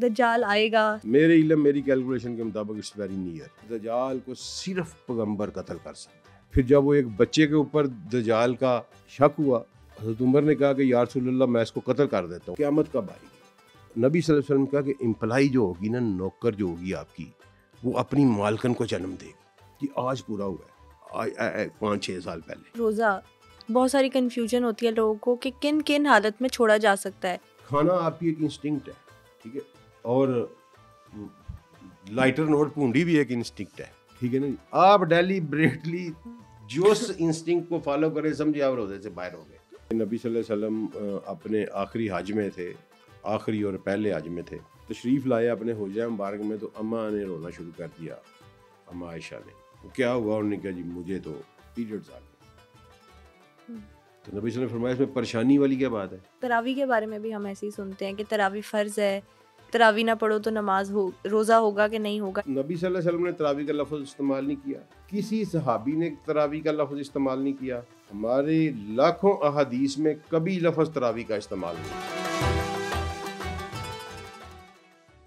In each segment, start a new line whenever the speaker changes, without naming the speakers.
दजाल आएगा
मेरे इलम मेरी कैलकुलेशन के मुताबिक इट्स वेरी नियर दजाल को सिर्फ पैगम्बर कत्ल कर सकते हैं फिर जब वो एक बच्चे के ऊपर दजाल का शक हुआ हजरत उमर ने कहा कि यारसोल्ला मैं इसको कत्ल कर देता हूँ क्यामत कब आएगी नबी वसल्लम ने कहा कि इम्प्लाई जो होगी ना नौकर जो होगी आपकी वो अपनी मालकन को जन्म देगी कि आज पूरा हुआ है पाँच छः साल पहले
रोज़ा बहुत सारी कन्फ्यूजन होती है लोगों को कि किन किन हालत में छोड़ा जा सकता है
खाना आपकी एक इंस्टिंक्ट है ठीक है और लाइटर नोट भूडी भी एक इंस्टिंक्ट है ठीक है ना आप डेलीबरेटली जो इंस्टिंक्ट को फॉलो करें समझे आप रोजे से बाहर हो गए नबी वसल्लम अपने आखिरी हज में थे आखिरी और पहले हज में थे तशरीफ़ लाए अपने होजा मुबारक में तो अम्मा ने रोना शुरू कर दिया अम्मा आयशा ने तो क्या हुआ उन्होंने कहा जी मुझे तो पीरियड्स आ
गए
तो नबी ने फरमाया इसमें परेशानी वाली क्या बात है
तरावी के बारे में भी हम ऐसे ही सुनते हैं कि तरावी फ़र्ज़ है तरावी ना पढ़ो तो नमाज हो रोज़ा होगा कि नहीं होगा
नबी सल्लल्लाहु अलैहि वसल्लम ने तरावी का लफ्ज़ इस्तेमाल नहीं किया किसी सहाबी ने तरावी का लफ्ज़ इस्तेमाल नहीं किया हमारे लाखों अहादीस में कभी लफ्ज़ तरावी का इस्तेमाल नहीं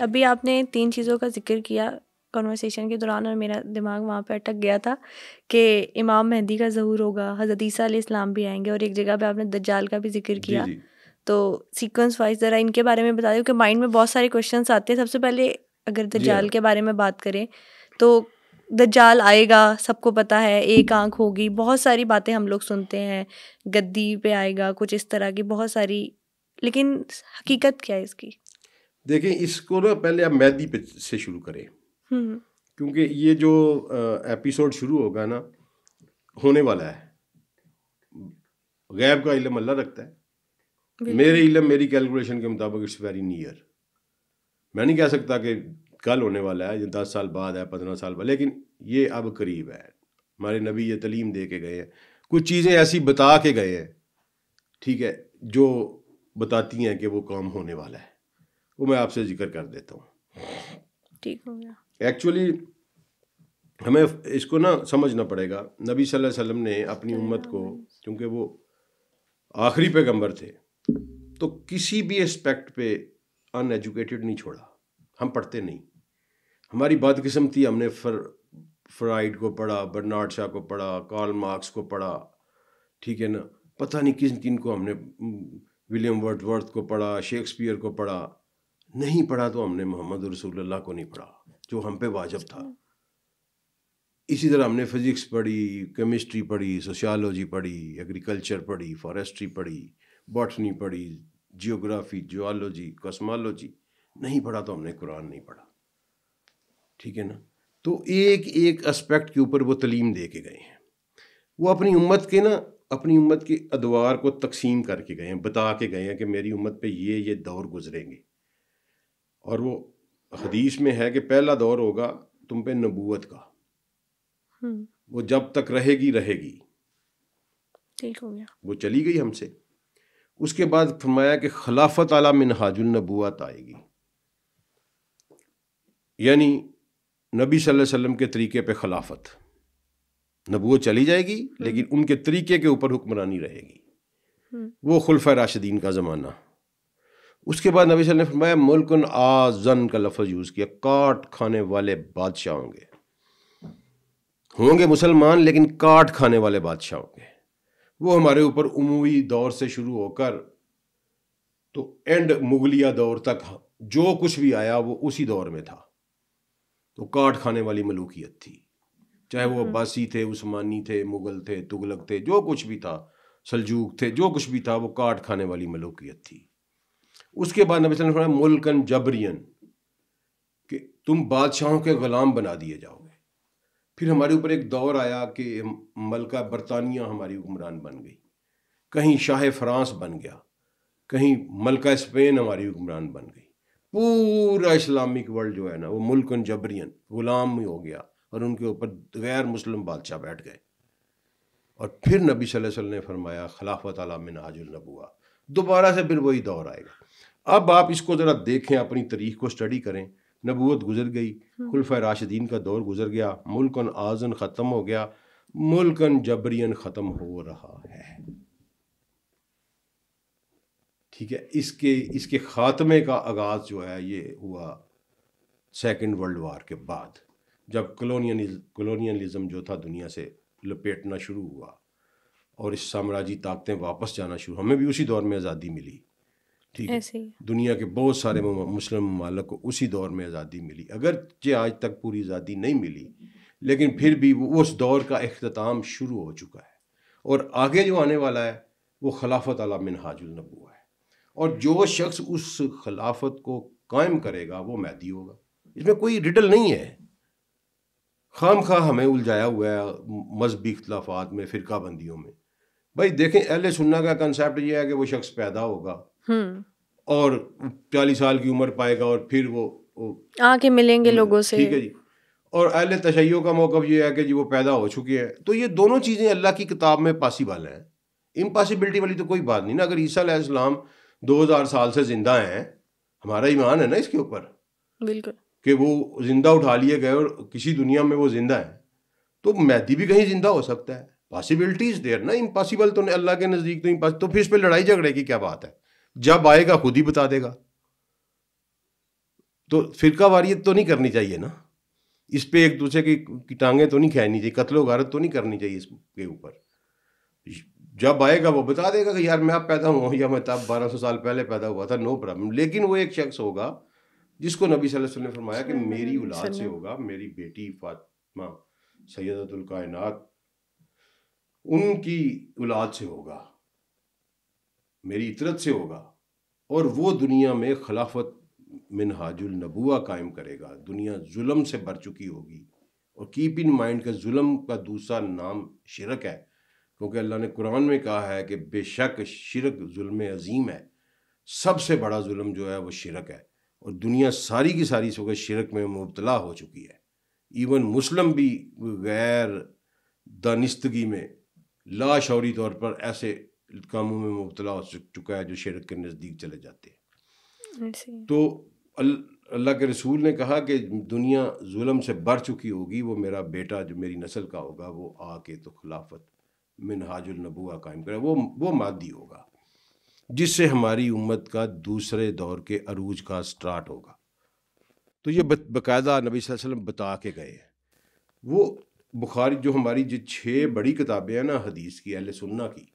अभी आपने तीन चीज़ों का जिक्र किया कन्वर्सेशन के दौरान और मेरा दिमाग वहाँ पर अटक गया था कि इमाम मेहदी का ज़हूर होगा हज़रत ईसा इस्लाम भी आएंगे और एक जगह पे आपने दज्जाल का भी जिक्र किया जी जी। तो सीक्वेंस वाइज ज़रा इनके बारे में बता दें क्योंकि माइंड में बहुत सारे क्वेश्चन आते हैं सबसे पहले अगर दज्जाल हाँ। के बारे में बात करें तो दजाल आएगा सबको पता है एक आंख होगी बहुत सारी बातें हम लोग सुनते हैं गद्दी पे आएगा कुछ इस तरह की बहुत सारी लेकिन हकीकत क्या है इसकी
देखिए इसको ना पहले आप मैदी पे से शुरू करें हम्म। क्योंकि ये जो एपिसोड शुरू होगा ना होने वाला है गैब का इलम अल्लाह रखता है
मेरे इलम
मेरी कैलकुलेशन के मुताबिक इट्स वेरी नियर मैं नहीं कह सकता कि कल होने वाला है या दस साल बाद है पंद्रह साल बाद लेकिन ये अब करीब है हमारे नबी ये तलीम दे के गए हैं कुछ चीज़ें ऐसी बता के गए हैं ठीक है जो बताती हैं कि वो काम होने वाला है वो मैं आपसे जिक्र कर देता हूँ ठीक हो गया एक्चुअली हमें इसको ना समझना पड़ेगा नबी सल्लल्लाहु अलैहि वसल्लम ने अपनी उम्मत को क्योंकि वो आखिरी पैगंबर थे तो किसी भी एस्पेक्ट पे अनएजुकेटेड नहीं छोड़ा हम पढ़ते नहीं हमारी बदकिस्मती हमने फर फ्राइड को पढ़ा बर्नाड शाह को पढ़ा कार्ल मार्क्स को पढ़ा ठीक है ना पता नहीं किन किन को हमने विलियम वर्डवर्थ को पढ़ा शेक्सपियर को पढ़ा नहीं पढ़ा तो हमने मोहम्मद रसूलुल्लाह को नहीं पढ़ा जो हम पे वाजब था इसी तरह हमने फिज़िक्स पढ़ी केमिस्ट्री पढ़ी सोशियोलॉजी पढ़ी एग्रीकल्चर पढ़ी फॉरेस्ट्री पढ़ी बॉटनी पढ़ी जियोग्राफी जोलॉजी कॉस्मोलॉजी नहीं पढ़ा तो हमने कुरान नहीं पढ़ा ठीक है ना तो एक एक एस्पेक्ट के ऊपर वो तलीम दे के गए हैं वो अपनी उम्मत के ना अपनी उम्मत के अदवार को तकसीम करके गए हैं बता के गए हैं कि मेरी उम्मत पे ये ये दौर गुजरेंगे और वो हदीस में है कि पहला दौर होगा तुम पे नबूत का हम्म। वो जब तक रहेगी रहेगी ठीक हो गया वो चली गई हमसे उसके बाद फरमाया कि खिलाफत आला मिनहाजुलनबूत आएगी यानी नबी सल्लल्लाहु अलैहि वसल्लम के तरीके पे खिलाफत नबूत चली जाएगी हम्म। लेकिन उनके तरीके के ऊपर हुक्मरानी रहेगी हम्म। वो खुल्फ राशिदीन का ज़माना उसके बाद नबी ने फरमाया मुल्कन आजन का लफज यूज़ किया काट खाने वाले बादशाह होंगे होंगे मुसलमान लेकिन काट खाने वाले बादशाह होंगे वो हमारे ऊपर उमूवी दौर से शुरू होकर तो एंड मुगलिया दौर तक हाँ, जो कुछ भी आया वो उसी दौर में था तो काट खाने वाली मलूकियत थी चाहे वो हम्म। अब्बासी थे उस्मानी थे मुगल थे तुगलक थे जो कुछ भी था सलजूक थे जो कुछ भी था वो काट खाने वाली मलूकियत थी उसके बाद नबी मुल्कन जबरियन कि तुम बादशाहों के ग़ुलाम बना दिए जाओ फिर हमारे ऊपर एक दौर आया कि मलका बरतानिया हमारी हुक्मरान बन गई कहीं शाह फ्रांस बन गया कहीं मलका स्पेन हमारी हुक्मरान बन गई पूरा इस्लामिक वर्ल्ड जो है ना वो मुल्क जबरियन गुलाम हो गया और उनके ऊपर गैर मुस्लिम बादशाह बैठ गए और फिर नबी वसल्लम ने फरमाया खिलाफत आजुल नबुआ दोबारा से फिर वही दौर आएगा अब आप इसको ज़रा देखें अपनी तारीख को स्टडी करें नबूत गुजर गई हम्म। खुलफ़ राशिदीन का दौर गुजर गया मुल्कन आजन ख़त्म हो गया मुल्कन जबरियन ख़त्म हो रहा है ठीक है इसके इसके ख़ात्मे का आगाज़ जो है ये हुआ सेकेंड वर्ल्ड वार के बाद जब कलोनियल कलोनियलिज़म जो था दुनिया से लपेटना शुरू हुआ और इस साम्राज्य ताकतें वापस जाना शुरू हमें भी उसी दौर में आज़ादी मिली ठीक है दुनिया के बहुत सारे मुस्लिम ममालक को उसी दौर में आज़ादी मिली अगर अगरचे आज तक पूरी आज़ादी नहीं मिली लेकिन फिर भी वो उस दौर का अख्ताम शुरू हो चुका है और आगे जो आने वाला है वो खिलाफत अला मिनहाजुलनबुआ है और जो शख्स उस खिलाफत को कायम करेगा वो मैदी होगा इसमें कोई रिटल नहीं है खाम खा हमें उलझाया हुआ है मजहबी अख्तलाफात में फ़िरका बंदियों में भाई देखें अहल सुन्ना का कंसेप्ट ये है कि वो शख्स पैदा होगा हम्म। और चालीस साल की उम्र पाएगा और फिर वो, वो
आके मिलेंगे हम्म, लोगों से ठीक है
जी और अहल तशैयों का मौका ये है कि जी वो पैदा हो चुके हैं तो ये दोनों चीज़ें अल्लाह की किताब में पॉसिबल हैं इम्पॉसिबिलिटी वाली तो कोई बात नहीं ना अगर ईसा इस्लाम दो हज़ार साल से ज़िंदा हैं हमारा ईमान है ना इसके ऊपर बिल्कुल कि वो ज़िंदा उठा लिए गए और किसी दुनिया में वो ज़िंदा है तो मैदी भी कहीं ज़िंदा हो सकता है पॉसिबिलिटीज़ देर ना इम्पॉसिबल तो अल्लाह के नज़दीक तो इम्पॉसिबल तो फिर इस पर लड़ाई झगड़े की क्या बात है जब आएगा खुद ही बता देगा तो फिरका वारियत तो नहीं करनी चाहिए ना इस पे एक दूसरे की, की टांगे तो नहीं खेनी चाहिए कत्लो गारत तो नहीं करनी चाहिए इसके ऊपर जब आएगा वो बता देगा कि यार मैं अब पैदा हुआ या मैं तब बारह साल पहले पैदा हुआ था नो प्रॉब्लम लेकिन वो एक शख्स होगा जिसको नबी वसल्लम ने फरमाया कि मेरी औलाद से होगा मेरी बेटी फातमा सैदतुल कायनात उनकी औलाद से होगा मेरी इतरत से होगा और वो दुनिया में खिलाफत हाजुल नबुआ कायम करेगा दुनिया जुल्म से भर चुकी होगी और कीप इन माइंड का जुल्म का दूसरा नाम शिरक है क्योंकि अल्लाह ने कुरान में कहा है कि बेशक शिरक जुल्म अजीम है सबसे बड़ा जुल्म जो है वो शिरक है और दुनिया सारी की सारी सोच शिरक में मुबतला हो चुकी है इवन मुस्लिम भी गैर दानिस्तगी में लाशौरी तौर पर ऐसे कामों में मुबतला हो चुका है जो शिरक के नज़दीक चले जाते
हैं
तो अल्लाह के रसूल ने कहा कि दुनिया जुल्म से बढ़ चुकी होगी वो मेरा बेटा जो मेरी नस्ल का होगा वो आके तो खिलाफत मिनहाजुलनबुआ कायम करे वो वो मादी होगा जिससे हमारी उम्मत का दूसरे दौर के अरूज का स्टार्ट होगा तो ये बाकायदा नबी वसल्लम बता के गए हैं वो बुखारी जो हमारी जो छः बड़ी किताबें हैं ना हदीस की अहल सुन्ना की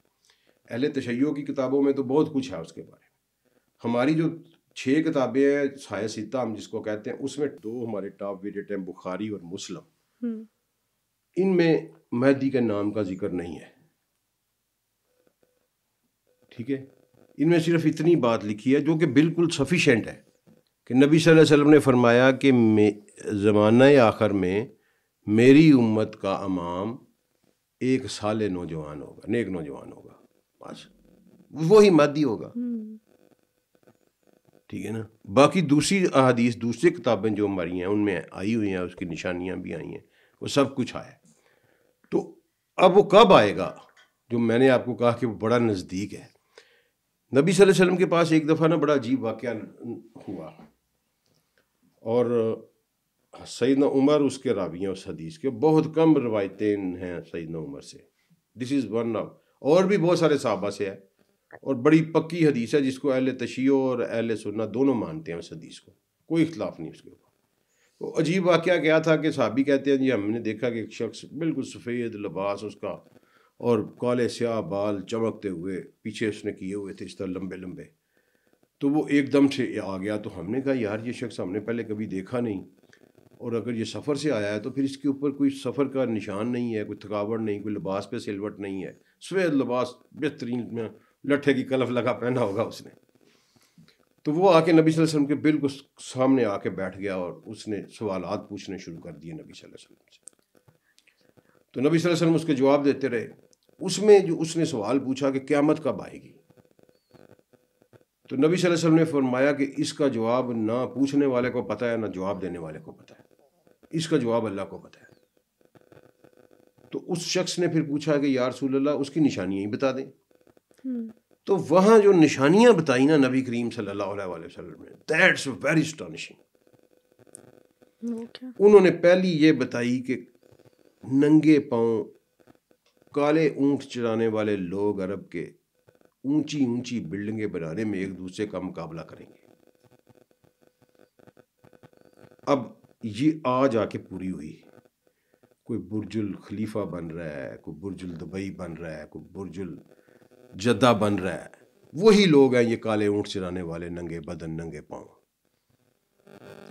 अहल तशैयों की किताबों में तो बहुत कुछ है उसके बारे में हमारी जो छः किताबें हैं साय सीता हम जिसको कहते हैं उसमें दो हमारे टॉप वेटेड हैं बुखारी और मुस्लिम
हम्म।
इनमें महदी के नाम का जिक्र नहीं है ठीक है इनमें सिर्फ इतनी बात लिखी है जो कि बिल्कुल सफिशेंट है कि नबी सल्लल्लाहु अलैहि वसल्लम ने फरमाया कि ज़माना आखिर में मेरी उम्मत का अमाम एक साल नौजवान होगा नेक नौजवान होगा वो ही मादी होगा हम्म। ठीक है ना बाकी दूसरी अहादीस दूसरी किताबें जो हमारी हैं उनमें आई हुई हैं उसकी निशानियां भी आई हैं वो सब कुछ आया तो अब वो कब आएगा जो मैंने आपको कहा कि वो बड़ा नज़दीक है नबी सल्लल्लाहु अलैहि वसल्लम के पास एक दफ़ा ना बड़ा अजीब वाक़ हुआ और सईद उमर उसके रावी हैं उस हदीस के बहुत कम रवायतें हैं सईद उमर से दिस इज़ वन ऑफ और भी बहुत सारे सहाबा से है और बड़ी पक्की हदीस है जिसको अहल तशी और अहल सुन्ना दोनों मानते हैं उस हदीस को कोई इख्तलाफ नहीं उसके ऊपर तो अजीब वाक्य क्या था कि साहबी कहते हैं जी हमने देखा कि एक शख्स बिल्कुल सफ़ेद लबास उसका और काले स्याह बाल चमकते हुए पीछे उसने किए हुए थे इस तरह लंबे लंबे तो वो एकदम से आ गया तो हमने कहा यार ये शख्स हमने पहले कभी देखा नहीं और अगर ये सफ़र से आया है तो फिर इसके ऊपर कोई सफ़र का निशान नहीं है कोई थकावट नहीं कोई लिबास पे सिलवट नहीं है सफेद लिबास बेहतरीन में लट्ठे की कलफ लगा पहना होगा उसने तो वो आके नबी वसल्लम के बिल्कुल सामने आके बैठ गया और उसने सवाल पूछने शुरू कर दिए नबी वसल्लम से तो नबी वसल्लम उसके जवाब देते रहे उसमें जो उसने सवाल पूछा कि क्यामत कब आएगी तो नबी वसल्लम ने फरमाया कि इसका जवाब ना पूछने वाले को पता है ना जवाब देने वाले को पता है इसका जवाब अल्लाह को पता है तो उस शख्स ने फिर पूछा कि यार सूल्ला उसकी निशानियाँ ही बता दें
हम्म।
तो वहाँ जो निशानियाँ बताई ना नबी करीम सल्लाम ने दैट्स वेरी स्टॉनिशिंग उन्होंने पहली ये बताई कि नंगे पाँव काले ऊँट चलाने वाले लोग अरब के ऊंची ऊंची बिल्डिंगें बनाने में एक दूसरे का मुकाबला करेंगे अब ये आज आके पूरी हुई कोई बुरजुल खलीफा बन रहा है कोई बुरजुल दुबई बन रहा है कोई बुरजुल जद्दा बन रहा है वही लोग हैं ये काले ऊँट चराने वाले नंगे बदन नंगे पाँव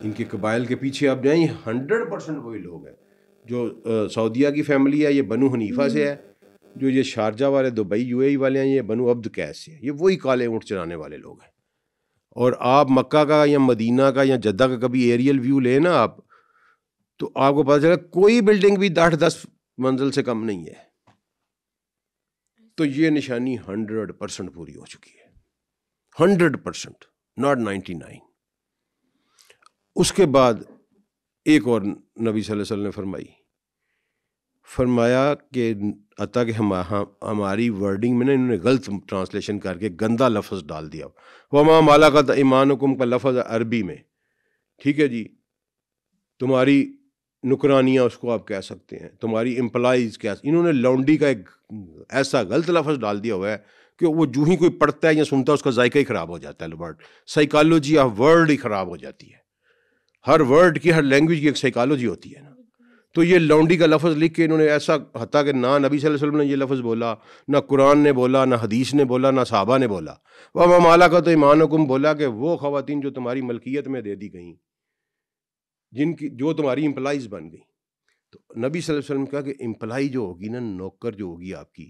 इनके कबाइल के पीछे आप जाए हंड्रेड परसेंट वही लोग हैं जो सऊदिया की फैमिली है ये बनु हनीफा से है जो ये शारजा वाले दुबई ए वाले हैं ये बनु अब्द कैस से ये वही काले ऊँट चराने वाले लोग हैं और आप मक्का का या मदीना का या जद्दा का कभी एरियल व्यू लें ना आप तो आपको पता चला कोई बिल्डिंग भी आठ दस मंजिल से कम नहीं है तो ये निशानी हंड्रेड परसेंट पूरी हो चुकी है hundred percent not ninety nine उसके बाद एक और नबी वसल्लम ने फरमाई फरमाया कि अतः के हम हमारी वर्डिंग में ना इन्होंने गलत ट्रांसलेशन करके गंदा लफ्ज़ डाल दिया वमा माला का ईमान हुकुम का लफ्ज़ अरबी में ठीक है जी तुम्हारी नुकरानियाँ उसको आप कह सकते हैं तुम्हारी एम्प्लाइज क्या इन्होंने लौंडी का एक ऐसा गलत लफज डाल दिया हुआ है कि वो जूँ ही कोई पढ़ता है या सुनता है उसका जायका ही ख़राब हो जाता है लबर्ट साइकालोजी ऑफ वर्ल्ड ही ख़राब हो जाती है हर वर्ड की हर लैंग्वेज की एक साइकालोजी होती है ना तो ये लौंडी का लफ्ज़ लिख के इन्होंने ऐसा हता कि ना नबी वसल्लम ने ये लफ्ज़ बोला ना कुरान ने बोला ना हदीस ने बोला ना साहबा ने बोला वह माला का तो ईमान हुकुम बोला कि वो खातन जो तुम्हारी मलकियत में दे दी गई जिनकी जो तुम्हारी इम्प्लाइज बन गई तो नबी सल्लल्लाहु अलैहि वसल्लम कहा कि इम्प्लाई जो होगी ना नौकर जो होगी आपकी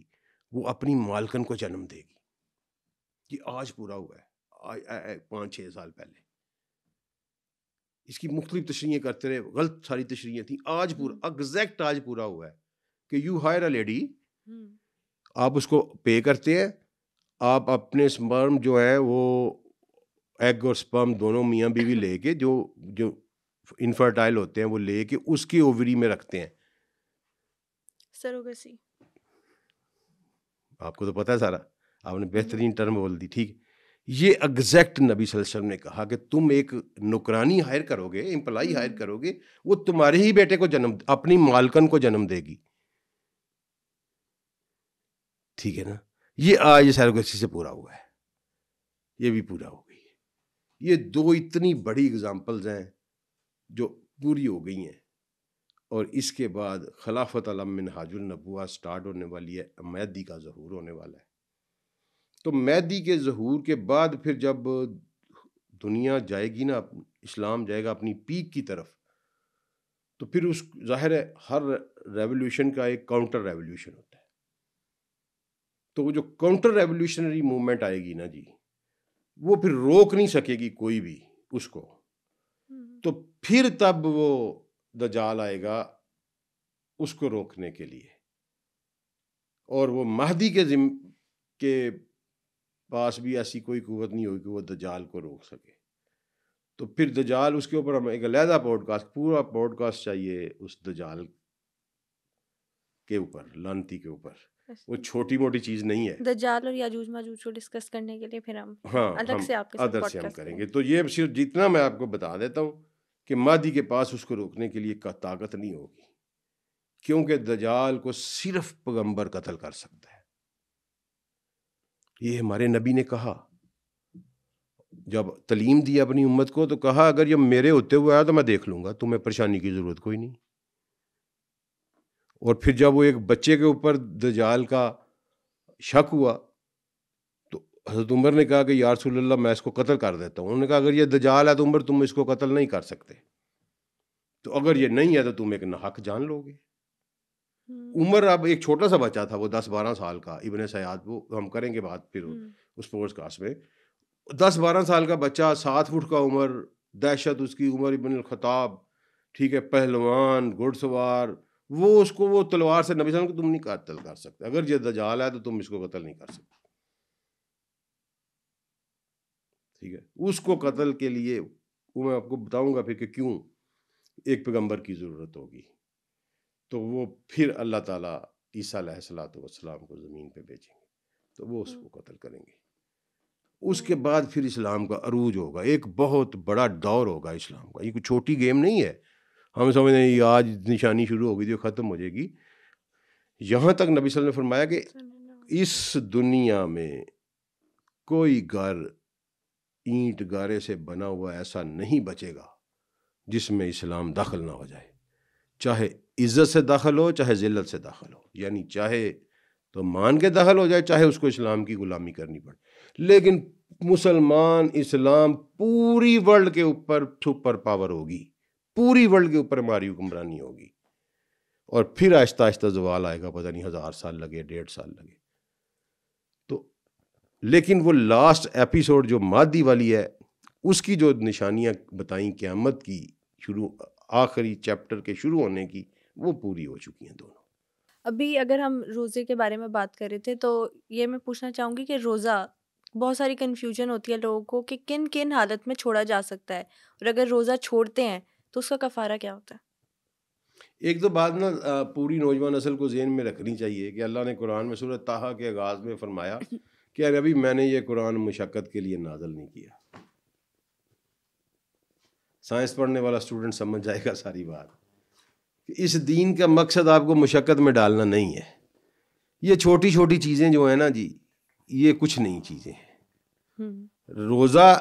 वो अपनी मालकन को जन्म देगी ये आज पूरा हुआ है आज पाँच छः साल पहले इसकी मुख्तलिफ तशरीह करते रहे गलत सारी तशरीह थी आज पूरा हम्म। एग्जैक्ट आज पूरा हुआ है कि यू हायर अ लेडी आप उसको पे करते हैं आप अपने स्पर्म जो है वो एग और स्पर्म दोनों मियाँ बीवी लेके जो जो इनफर्टाइल होते हैं वो ले के उसकी ओवरी में रखते हैं सरोगेसी आपको तो पता है सारा आपने हम्म। बेहतरीन टर्म बोल दी ठीक ये एग्जैक्ट नबी वसल्लम ने कहा कि तुम एक नौकरानी हायर करोगे एम्प्लाई हम्म। हायर करोगे वो तुम्हारे ही बेटे को जन्म अपनी मालकन को जन्म देगी ठीक है ना ये आज सैरोगेसी से पूरा हुआ है ये भी पूरा हो गई है ये दो इतनी बड़ी एग्जाम्पल्स हैं जो पूरी हो गई हैं और इसके बाद खिलाफत अलमिन हाजुलनबुआ स्टार्ट होने वाली है मैदी का ज़हूर होने वाला है तो मैदी के ज़हूर के बाद फिर जब दुनिया जाएगी ना इस्लाम जाएगा अपनी पीक की तरफ तो फिर उस जाहिर है हर रेवोल्यूशन का एक काउंटर रेवोल्यूशन होता है तो वो जो काउंटर रेवोल्यूशनरी मूवमेंट आएगी ना जी वो फिर रोक नहीं सकेगी कोई भी उसको हम्म। तो फिर तब वो दजाल आएगा उसको रोकने के लिए और वो महदी के जिम के पास भी ऐसी कोई कुवत नहीं होगी कि वो दजाल को रोक सके तो फिर दजाल उसके ऊपर हम एक लहदा पॉडकास्ट पूरा पॉडकास्ट चाहिए उस दजाल के ऊपर लानती के ऊपर अच्छा। वो छोटी मोटी चीज़ नहीं है
दजाल और याजूज माजूज को डिस्कस करने के लिए फिर हम हाँ अलग हम, से आपके अदर से हम करेंगे
तो ये सिर्फ जितना मैं आपको बता देता हूँ कि मादी के पास उसको रोकने के लिए का ताकत नहीं होगी क्योंकि दजाल को सिर्फ पैगंबर कत्ल कर सकता है ये हमारे नबी ने कहा जब तलीम दी अपनी उम्मत को तो कहा अगर ये मेरे होते हुए आया तो मैं देख लूंगा तुम्हें परेशानी की ज़रूरत कोई नहीं और फिर जब वो एक बच्चे के ऊपर दजाल का शक हुआ हज़रत उमर ने कहा कि यार मैं इसको कत्ल कर देता हूँ उन्होंने कहा अगर ये दजाल है तो उमर तुम इसको कत्ल नहीं कर सकते तो अगर ये नहीं है तो तुम एक नाहक जान लोगे हम्म। उमर अब एक छोटा सा बच्चा था वो दस बारह साल का इबन सयाद वो हम करेंगे बात फिर उस कास्ट हम्म। में दस बारह साल का बच्चा सात फुट का उम्र दहशत उसकी उमर इबन खताब ठीक है पहलवान घुड़सवार वो उसको वो तलवार से नबी सल्लम को तुम नहीं कतल कर सकते अगर ये दजाल है तो तुम इसको कतल नहीं कर सकते ठीक है उसको कत्ल के लिए वो मैं आपको बताऊंगा फिर कि क्यों एक पैगंबर की ज़रूरत होगी तो वो फिर अल्लाह ताला ईसा सलाम को ज़मीन पे बेचेंगे तो वो हम्म। उसको कत्ल करेंगे उसके बाद फिर इस्लाम का अरूज होगा एक बहुत बड़ा दौर होगा इस्लाम का ये कोई छोटी गेम नहीं है हम समझ रहे हैं आज निशानी शुरू होगी जो ख़त्म हो जाएगी यहाँ तक नबी सल ने फरमाया कि इस दुनिया में कोई घर ईंट गारे से बना हुआ ऐसा नहीं बचेगा जिसमें इस्लाम दाखिल ना हो जाए चाहे इज़्ज़त से दाखिल हो चाहे ज़िल्लत से दाखिल हो यानी चाहे तो मान के दाखिल हो जाए चाहे उसको इस्लाम की ग़ुलामी करनी पड़े लेकिन मुसलमान इस्लाम पूरी वर्ल्ड के ऊपर सुपर पावर होगी पूरी वर्ल्ड के ऊपर हमारी हुक्मरानी होगी और फिर आहिस्ता आहिस्ता जवाल आएगा पता नहीं हज़ार साल लगे डेढ़ साल लगे लेकिन वो लास्ट एपिसोड जो मादी वाली है उसकी जो निशानियाँ बताई क़्यामत की शुरू आखिरी चैप्टर के शुरू होने की वो पूरी हो चुकी हैं दोनों
अभी अगर हम रोज़े के बारे में बात कर रहे थे तो ये मैं पूछना चाहूँगी कि रोज़ा बहुत सारी कन्फ्यूजन होती है लोगों को कि किन किन हालत में छोड़ा जा सकता है और अगर रोज़ा छोड़ते हैं तो उसका कफारा क्या होता है
एक तो बात ना पूरी नौजवान नसल को जेन में रखनी चाहिए कि अल्लाह ने कुरान में सूरत ताहा के आगाज़ में फरमाया कि अरे अभी मैंने ये कुरान मुशक्क़त के लिए नाजल नहीं किया साइंस पढ़ने वाला स्टूडेंट समझ जाएगा सारी बात कि इस दीन का मकसद आपको मुशक्क़त में डालना नहीं है ये छोटी छोटी चीज़ें जो है ना जी ये कुछ नहीं चीज़ें हैं
हम्म।
रोज़ा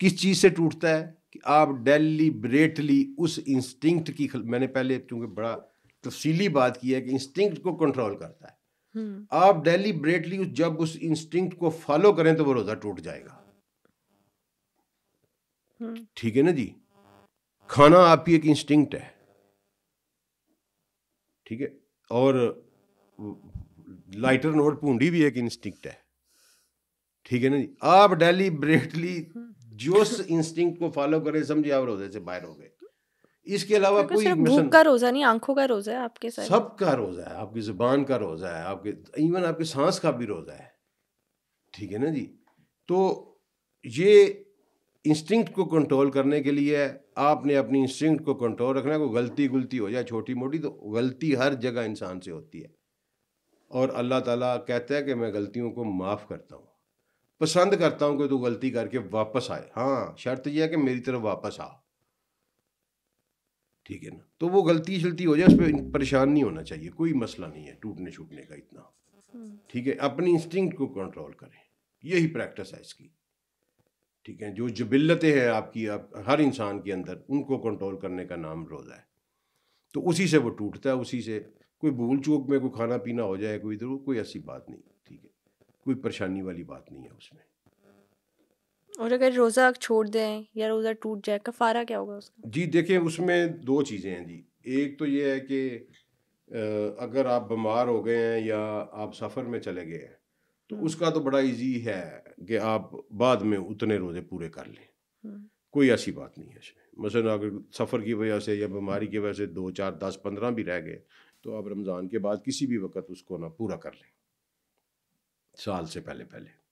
किस चीज़ से टूटता है कि आप डेली ब्रेटली उस इंस्टिंक्ट की मैंने पहले क्योंकि बड़ा तफसीली बात की है कि इंस्टिंक्ट को कंट्रोल करता है हम्म। आप डेलीबरेटली जब उस इंस्टिंक्ट को फॉलो करें तो वो रोजा टूट जाएगा हम्म। ठीक है ना जी खाना आपकी एक इंस्टिंक्ट है ठीक है और लाइटर नोट पूंडी भी एक इंस्टिंक्ट है ठीक है ना जी आप डेलीबरेटली हम्म। जो इंस्टिंक्ट को फॉलो करें समझिए आप रोजे से बाहर हो गए इसके अलावा कोई भूख का
रोजा नहीं आंखों का रोजा है आपके साथ सबका
रोजा है आपकी जुबान का रोजा है आपके इवन आपके सांस का भी रोजा है ठीक है ना जी तो ये इंस्टिंक्ट को कंट्रोल करने के लिए आपने अपनी इंस्टिंक्ट को कंट्रोल रखना को गलती गुलती हो जाए छोटी मोटी तो गलती हर जगह इंसान से होती है और अल्लाह ताला कहता है कि मैं गलतियों को माफ़ करता हूँ पसंद करता हूँ कि तू गलती करके वापस आए हाँ शर्त यह है कि मेरी तरफ वापस आ ठीक है ना तो वो गलती शलती हो जाए उस पर परेशान नहीं होना चाहिए कोई मसला नहीं है टूटने छूटने का इतना हम्म। ठीक है अपनी इंस्टिंक्ट को कंट्रोल करें यही प्रैक्टिस है इसकी ठीक है जो जबिल्लतें हैं आपकी आप हर इंसान के अंदर उनको कंट्रोल करने का नाम रोज़ा है तो उसी से वो टूटता है उसी से कोई भूल चूक में कोई खाना पीना हो जाए कोई इधर तो, कोई ऐसी बात नहीं ठीक है कोई परेशानी वाली बात नहीं है उसमें
और अगर रोज़ा छोड़ दें या रोज़ा टूट जाए कफारा क्या होगा उसका
जी देखिए उसमें दो चीज़ें हैं जी एक तो ये है कि अगर आप बीमार हो गए हैं या आप सफ़र में चले गए हैं तो हाँ। उसका तो बड़ा इजी है कि आप बाद में उतने रोज़े पूरे कर लें हाँ। कोई ऐसी बात नहीं है इसमें मसलन अगर सफ़र की वजह से या बीमारी की वजह से दो चार दस पंद्रह भी रह गए तो आप रमज़ान के बाद किसी भी वक्त उसको ना पूरा कर लें साल से पहले पहले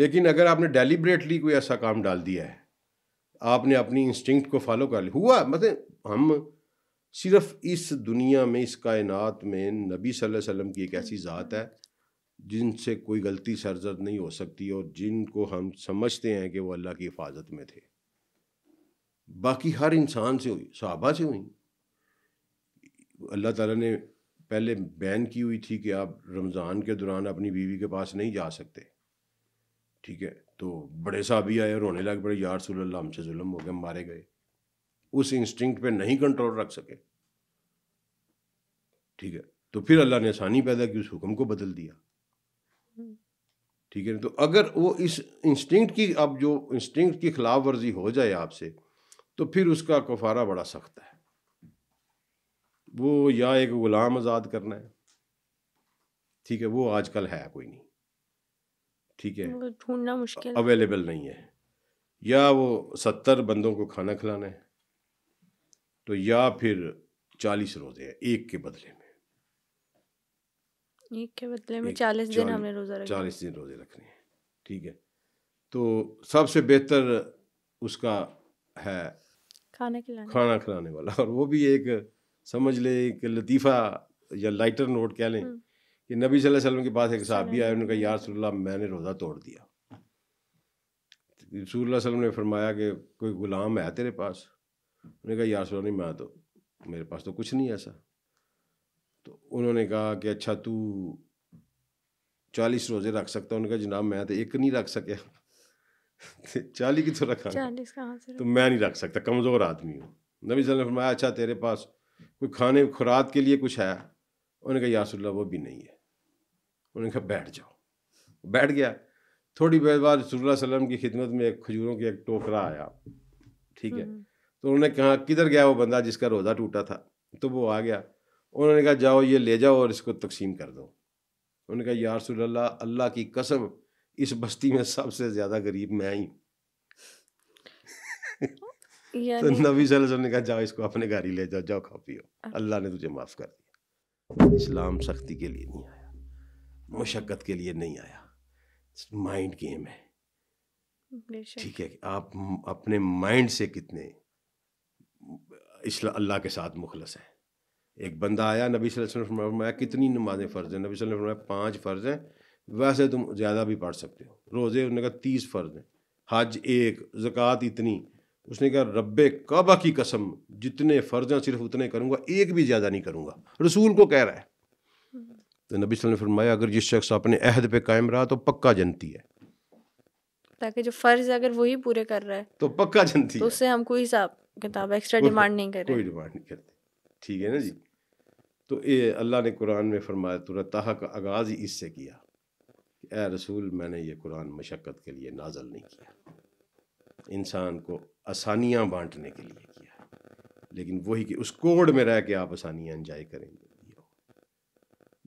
लेकिन अगर आपने डेलीबरेटली कोई ऐसा काम डाल दिया है आपने अपनी इंस्टिंक्ट को फॉलो कर लिया हुआ मतलब हम सिर्फ इस दुनिया में इस कायनात में नबी सल्लल्लाहु अलैहि वसल्लम की एक ऐसी ज़ात है जिनसे कोई गलती सरजद नहीं हो सकती और जिनको हम समझते हैं कि वो अल्लाह की हिफाजत में थे बाकी हर इंसान से हुई सहाबा से हुई अल्लाह ताला ने पहले बैन की हुई थी कि आप रमज़ान के दौरान अपनी बीवी के पास नहीं जा सकते ठीक है तो बड़े साहब भी आए रोने लग पड़े यार सुल्ला हमसे जुलम हो गया मारे गए उस इंस्टिंक्ट पे नहीं कंट्रोल रख सके ठीक है तो फिर अल्लाह ने आसानी पैदा की उस हुक्म को बदल दिया
हम्म।
ठीक है तो अगर वो इस इंस्टिंक्ट की अब जो इंस्टिंक्ट की खिलाफ वर्जी हो जाए आपसे तो फिर उसका कफारा बड़ा सख्त है वो या एक ग़ुलाम आज़ाद करना है ठीक है वो आजकल है कोई नहीं ठीक है
ढूंढना मुश्किल अवेलेबल
नहीं है या वो सत्तर बंदों को खाना खिलाना है तो या फिर चालीस रोजे हैं एक के बदले
में एक के बदले में चालीस दिन हमने रोज़ा चालीस
दिन रोजे रखने हैं ठीक है तो सबसे बेहतर उसका है
खाना खिलाने खाना खिलाने
वाला और वो भी एक समझ ले एक लतीफ़ा या लाइटर नोट कह लें हम्म। कि नबी सल्लल्लाहु अलैहि वसल्लम के पास एक साहबी आए उन्होंने कहा यार मैंने रोज़ा तोड़ दिया रसूल सल्लम ने फरमाया कि कोई ग़ुलाम है तेरे पास उन्होंने कहा यार नहीं मैं तो मेरे पास तो कुछ नहीं ऐसा तो उन्होंने कहा कि अच्छा तू चालीस रोज़े रख सकता उन्होंने कहा जनाब मैं तो एक नहीं रख सकता चालीस की तो रखा तो मैं नहीं रख सकता कमज़ोर आदमी हूँ नबी ने फरमाया अच्छा तेरे पास कोई खाने खुराक के लिए कुछ है उन्होंने कहा यासुल्ला वो भी नहीं है उन्होंने कहा बैठ जाओ बैठ गया थोड़ी देर बाद सल्लम की खिदमत में एक खजूरों की एक टोकरा आया ठीक है हम्म। तो उन्होंने कहा किधर गया वो बंदा जिसका रोज़ा टूटा था तो वो आ गया उन्होंने कहा जाओ ये ले जाओ और इसको तकसीम कर दो उन्होंने कहा यार रसोल्ला अल्लाह की कसम इस बस्ती में सबसे ज़्यादा गरीब मैं ही तो नबी वसल्लम ने कहा जाओ इसको अपने गाड़ी ले जाओ जाओ खाओ पियो अल्लाह ने तुझे माफ़ कर दिया इस्लाम सख्ती के लिए नहीं आया मशक्क़त के लिए नहीं आया माइंड गेम है ठीक है आप अपने माइंड से कितने अल्लाह के साथ मुखलस हैं एक बंदा आया नबी वसल्लम फरमाया कितनी नमाजें फ़र्ज़ हैं नबी वसल्लम फरमाया पाँच फ़र्ज़ हैं वैसे तुम ज़्यादा भी पढ़ सकते हो रोज़े उन्होंने कहा तीस फ़र्ज़ हैं हज एक ज़क़़त इतनी उसने कहा रब्बे काबा की कसम जितने फ़र्ज़ हैं सिर्फ उतने करूँगा एक भी ज़्यादा नहीं करूँगा रसूल को कह रहा है तो नबी ने फरमाया अगर जिस शख्स अपने अहद पे कायम रहा तो पक्का जनती है
ताकि जो फर्ज अगर वही पूरे कर रहा है
तो पक्का जनती तो उससे
हम कोई हिसाब किताब एक्स्ट्रा डिमांड नहीं कर कोई
डिमांड नहीं करते ठीक है ना जी तो ये अल्लाह ने कुरान में फरमाया तुरताह का आगाज़ ही इससे किया कि ए रसूल मैंने ये कुरान मशक्क़त के लिए नाजल नहीं किया इंसान को आसानियाँ बांटने के लिए किया लेकिन वही कि उस कोड में रह के आप आसानियाँ इंजॉय करेंगे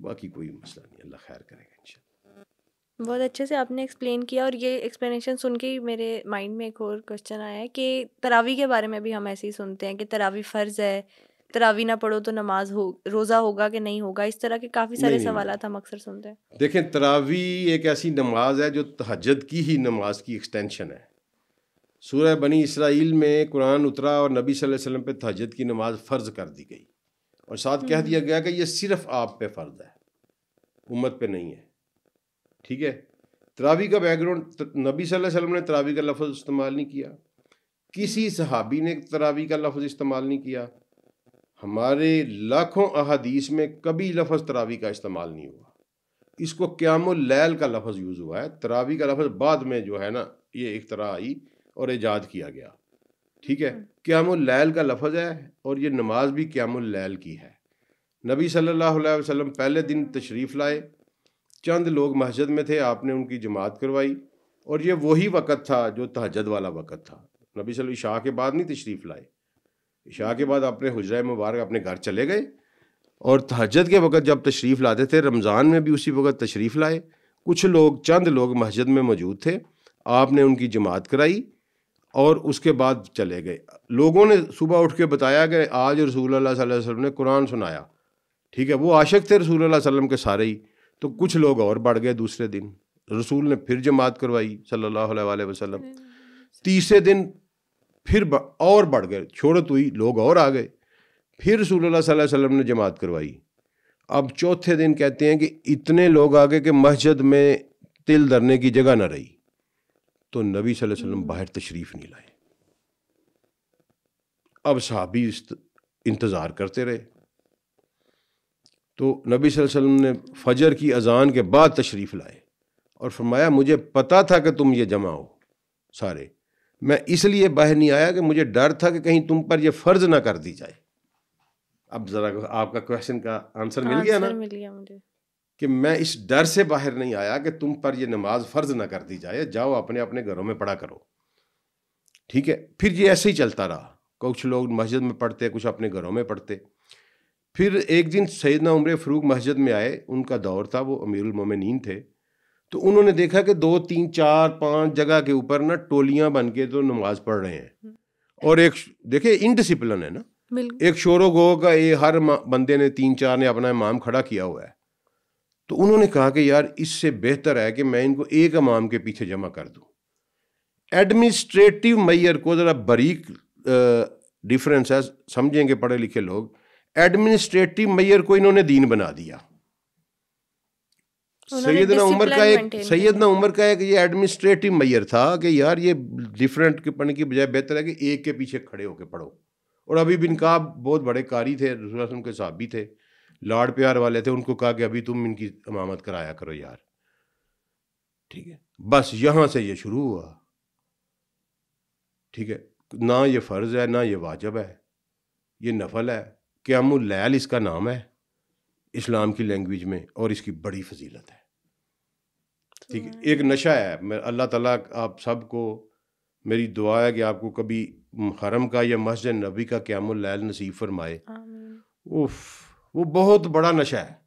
बाकी कोई मसला नहीं अल्लाह खैर करेगा
इन बहुत अच्छे से आपने एक्सप्लेन किया और ये एक्सप्लेनेशन सुन के ही मेरे माइंड में एक और क्वेश्चन आया है कि तरावी के बारे में भी हम ऐसे ही सुनते हैं कि तरावी फ़र्ज़ है तरावी ना पढ़ो तो नमाज हो रोज़ा होगा कि नहीं होगा इस तरह के काफ़ी सारे सवाल हम अक्सर सुनते हैं
देखें तरावी एक ऐसी नमाज है जो तहजद की ही नमाज की एक्सटेंशन है सूर्य बनी इसराइल में कुरान उतरा और नबी वसल्लम पे तहजद की नमाज फ़र्ज़ कर दी गई और साथ कह दिया गया कि ये सिर्फ आप पे फ़र्ज है उम्मत पे नहीं है ठीक है तरावी का बैकग्राउंड नबी सल्लल्लाहु अलैहि वसल्लम ने तरावी का लफ्ज़ इस्तेमाल नहीं किया किसी सहाबी ने तरावी का लफ्ज़ इस्तेमाल नहीं किया हमारे लाखों अहादीस में कभी लफ्ज़ तरावी का इस्तेमाल नहीं हुआ इसको क्यामल का लफ्ज़ यूज़ हुआ है तरावी का लफ्ज़ बाद में जो है ना ये एक तरह आई और ईजाद किया गया ठीक है हम्म। लैल का लफज है और ये नमाज भी लैल की है नबी सल्लल्लाहु अलैहि वसल्लम पहले दिन तशरीफ़ लाए चंद लोग मस्जिद में थे आपने उनकी जमात करवाई और ये वही वक़्त था जो तहजद वाला वक़्त था नबी सल शाह के बाद नहीं तशरीफ़ लाए शाह के बाद अपने हजरा मुबारक अपने घर चले गए और तहजद के वक़्त जब तशरीफ़ लाते थे रमज़ान में भी उसी वक़्त तशरीफ़ लाए कुछ लोग चंद लोग मस्जिद में मौजूद थे आपने उनकी जमात कराई और उसके बाद चले गए लोगों ने सुबह उठ के बताया कि आज रसूल अल्लाह वसल्लम ने कुरान सुनाया ठीक है वो आशक थे रसूल अल्लाह वसल्लम के सारे ही तो कुछ लोग और बढ़ गए दूसरे दिन रसूल ने फिर जमात करवाई सल्लल्लाहु अलैहि वसल्लम तीसरे दिन फिर और बढ़ गए छोड़त हुई लोग और आ गए फिर रसूल अल्लाह वसल्लम ने जमात करवाई अब चौथे दिन कहते हैं कि इतने लोग आ गए कि मस्जिद में तिल धरने की जगह न रही तो नबी वसल्लम बाहर तशरीफ़ नहीं लाए अब सहाबी इंतज़ार करते रहे तो नबी वसल्लम ने फजर की अजान के बाद तशरीफ़ लाए और फरमाया मुझे पता था कि तुम ये जमा हो सारे मैं इसलिए बाहर नहीं आया कि मुझे डर था कि कहीं तुम पर यह फ़र्ज ना कर दी जाए अब ज़रा आपका क्वेश्चन का आंसर मिल गया ना मिल गया मुझे कि मैं इस डर से बाहर नहीं आया कि तुम पर यह नमाज फ़र्ज ना कर दी जाए जाओ अपने अपने घरों में पढ़ा करो ठीक है फिर ये ऐसे ही चलता रहा कुछ लोग मस्जिद में पढ़ते कुछ अपने घरों में पढ़ते फिर एक दिन सैदना उम्र फ़रूक मस्जिद में आए उनका दौर था वो अमीरमिन थे तो उन्होंने देखा कि दो तीन चार पाँच जगह के ऊपर ना टोलियाँ बन के तो नमाज पढ़ रहे हैं हम्म। और एक देखिए इनडिसिप्लिन है ना एक शोरोगो का ये हर बंदे ने तीन चार ने अपना इमाम खड़ा किया हुआ है तो उन्होंने कहा कि यार इससे बेहतर है कि मैं इनको एक अमाम के पीछे जमा कर दूं एडमिनिस्ट्रेटिव मैयर को ज़रा बरीक डिफरेंस है समझेंगे पढ़े लिखे लोग एडमिनिस्ट्रेटिव मैयर को इन्होंने दीन बना दिया सैदना उमर का एक सैदना उमर का एक ये एडमिनिस्ट्रेटिव मैयर था कि यार ये डिफरेंट के पढ़ने की बजाय बेहतर है कि एक के पीछे खड़े होकर पढ़ो और अभी बिनकाब बहुत बड़े कारी थे रसुल्लम के साहब भी थे लाड प्यार वाले थे उनको कहा कि अभी तुम इनकी इमामत कराया करो यार ठीक है बस यहां से ये शुरू हुआ ठीक है ना ये फ़र्ज़ है ना ये वाजब है ये नफल है लैल इसका नाम है इस्लाम की लैंग्वेज में और इसकी बड़ी फजीलत है ठीक है एक तो नशा है मैं अल्लाह ताला आप सबको मेरी दुआ है कि आपको कभी हरम का या मस्जिद नबी का लैल नसीब फरमाए उफ़ वो बहुत बड़ा नशा है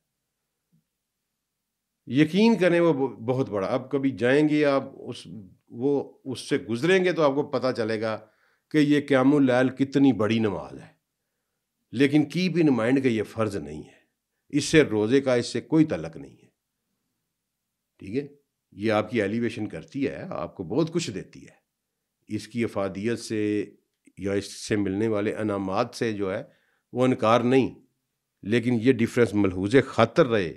यकीन करें वो बहुत बड़ा अब कभी जाएंगे आप उस वो उससे गुजरेंगे तो आपको पता चलेगा कि ये लाल कितनी बड़ी नमाज है लेकिन कीप इन माइंड का ये फ़र्ज़ नहीं है इससे रोज़े का इससे कोई तलक नहीं है ठीक है ये आपकी एलिवेशन करती है आपको बहुत कुछ देती है इसकी अफादियत से या इससे मिलने वाले अनामात से जो है वो इनकार नहीं लेकिन ये डिफरेंस मलहूज खातर रहे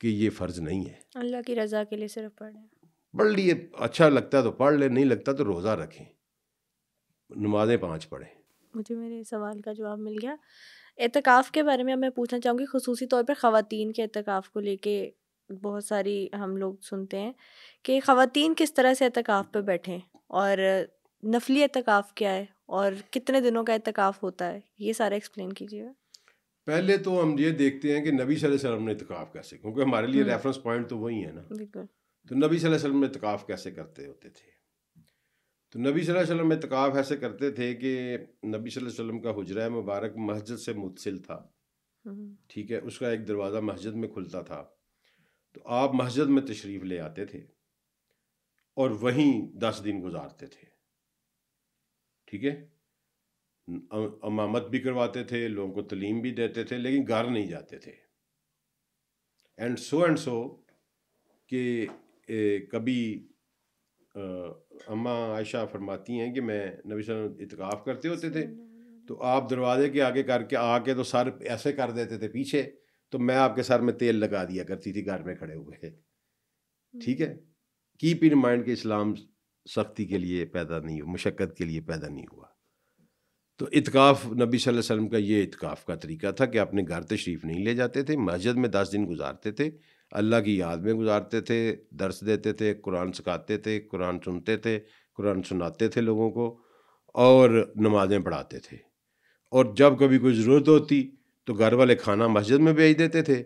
कि ये फ़र्ज़ नहीं है
अल्लाह की रज़ा के लिए सिर्फ पढ़ें
पढ़ लिए अच्छा लगता तो पढ़ ले नहीं लगता तो रोज़ा रखें नमाज़ें पाँच पढ़ें
मुझे मेरे सवाल का जवाब मिल गया एतकाफ़ के बारे में मैं पूछना चाहूँगी खसूस तौर पर ख़वातीन के एतकाफ़ को लेके बहुत सारी हम लोग सुनते हैं कि ख़वातीन किस तरह से एतकाफ़ पर बैठें और नफली एतकाफ़ क्या है और कितने दिनों का एतकाफ़ होता है ये सारा एक्सप्लेन कीजिएगा
पहले तो हम ये देखते हैं कि नबी वसल्लम ने इतकाफ़ कैसे क्योंकि हमारे लिए रेफरेंस हम्म। पॉइंट तो वही है ना तो नबी वसल्लम इतकाफ़ कैसे करते होते थे तो नबी वसल्लम इतकाफ़ ऐसे करते थे कि नबी वसल्लम का हजरा मुबारक मस्जिद से मुतसिल था हम्म। ठीक है उसका एक दरवाज़ा मस्जिद में खुलता था तो आप मस्जिद में तशरीफ़ ले आते थे और वहीं दस दिन गुजारते थे ठीक है अमामत भी करवाते थे लोगों को तलीम भी देते थे लेकिन घर नहीं जाते थे एंड सो एंड सो कि ए, कभी आ, अम्मा आयशा फरमाती हैं कि मैं नबी सल्लम इतकाफ़ करते होते थे तो आप दरवाजे के आगे करके आके तो सर ऐसे कर देते थे पीछे तो मैं आपके सर में तेल लगा दिया करती थी घर में खड़े हुए हम्म। ठीक है कीप इन माइंड के इस्लाम सख्ती के लिए पैदा नहीं हुआ मुशक्क़त के लिए पैदा नहीं हुआ तो इतकाफ़ नबी वसल्लम का ये इतकाफ़ का तरीका था कि अपने घर तशरीफ़ नहीं ले जाते थे मस्जिद में दस दिन गुजारते थे अल्लाह की याद में गुजारते थे दर्स देते थे कुरान सिखाते थे कुरान सुनते थे कुरान सुनाते थे लोगों को और नमाज़ें पढ़ाते थे और जब कभी कोई ज़रूरत होती तो घर वाले खाना मस्जिद में भेज देते थे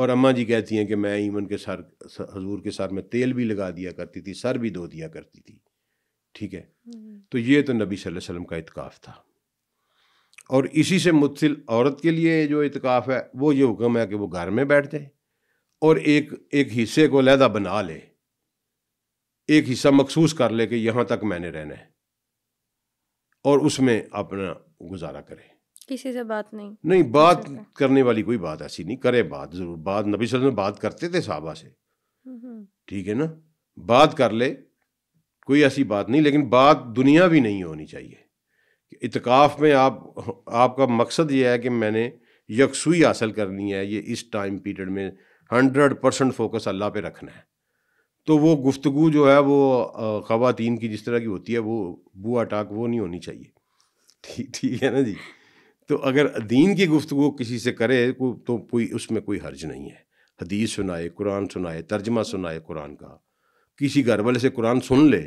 और अम्मा जी कहती हैं कि मैं ईमन के सर हजूर के सर में तेल भी लगा दिया करती थी सर भी धो दिया करती थी ठीक है हम्म। तो ये तो नबी सल्लल्लाहु अलैहि वसल्लम का इतकाफ़ था और इसी से मुतसिल औरत के लिए जो इतकाफ़ है वो ये हुक्म है कि वो घर में बैठ जाए और एक एक हिस्से को लहदा बना ले एक हिस्सा मखसूस कर ले कि यहाँ तक मैंने रहना है और उसमें अपना गुजारा करे
किसी से बात नहीं नहीं बात करने वाली कोई बात ऐसी नहीं करे बात
जरूर बात नबी सल बात करते थे साहबा से
हम्म, हम्म।
ठीक है ना बात कर ले कोई ऐसी बात नहीं लेकिन बात दुनिया भी नहीं होनी चाहिए इतकाफ़ में आप आपका मकसद ये है कि मैंने यकसुई हासिल करनी है ये इस टाइम पीरियड में हंड्रेड परसेंट फोकस अल्लाह पे रखना है तो वो गुफ्तगु जो है वो ख़वातीन की जिस तरह की होती है वो बुआ टाक वो नहीं होनी चाहिए ठीक ठीक है ना जी तो अगर दीन की गुफ्तु किसी से करे तो कोई उसमें कोई हर्ज नहीं है हदीस सुनाए कुरान सुनाए तर्जमा सुनाए कुरान का किसी घर वाले से कुरान सुन ले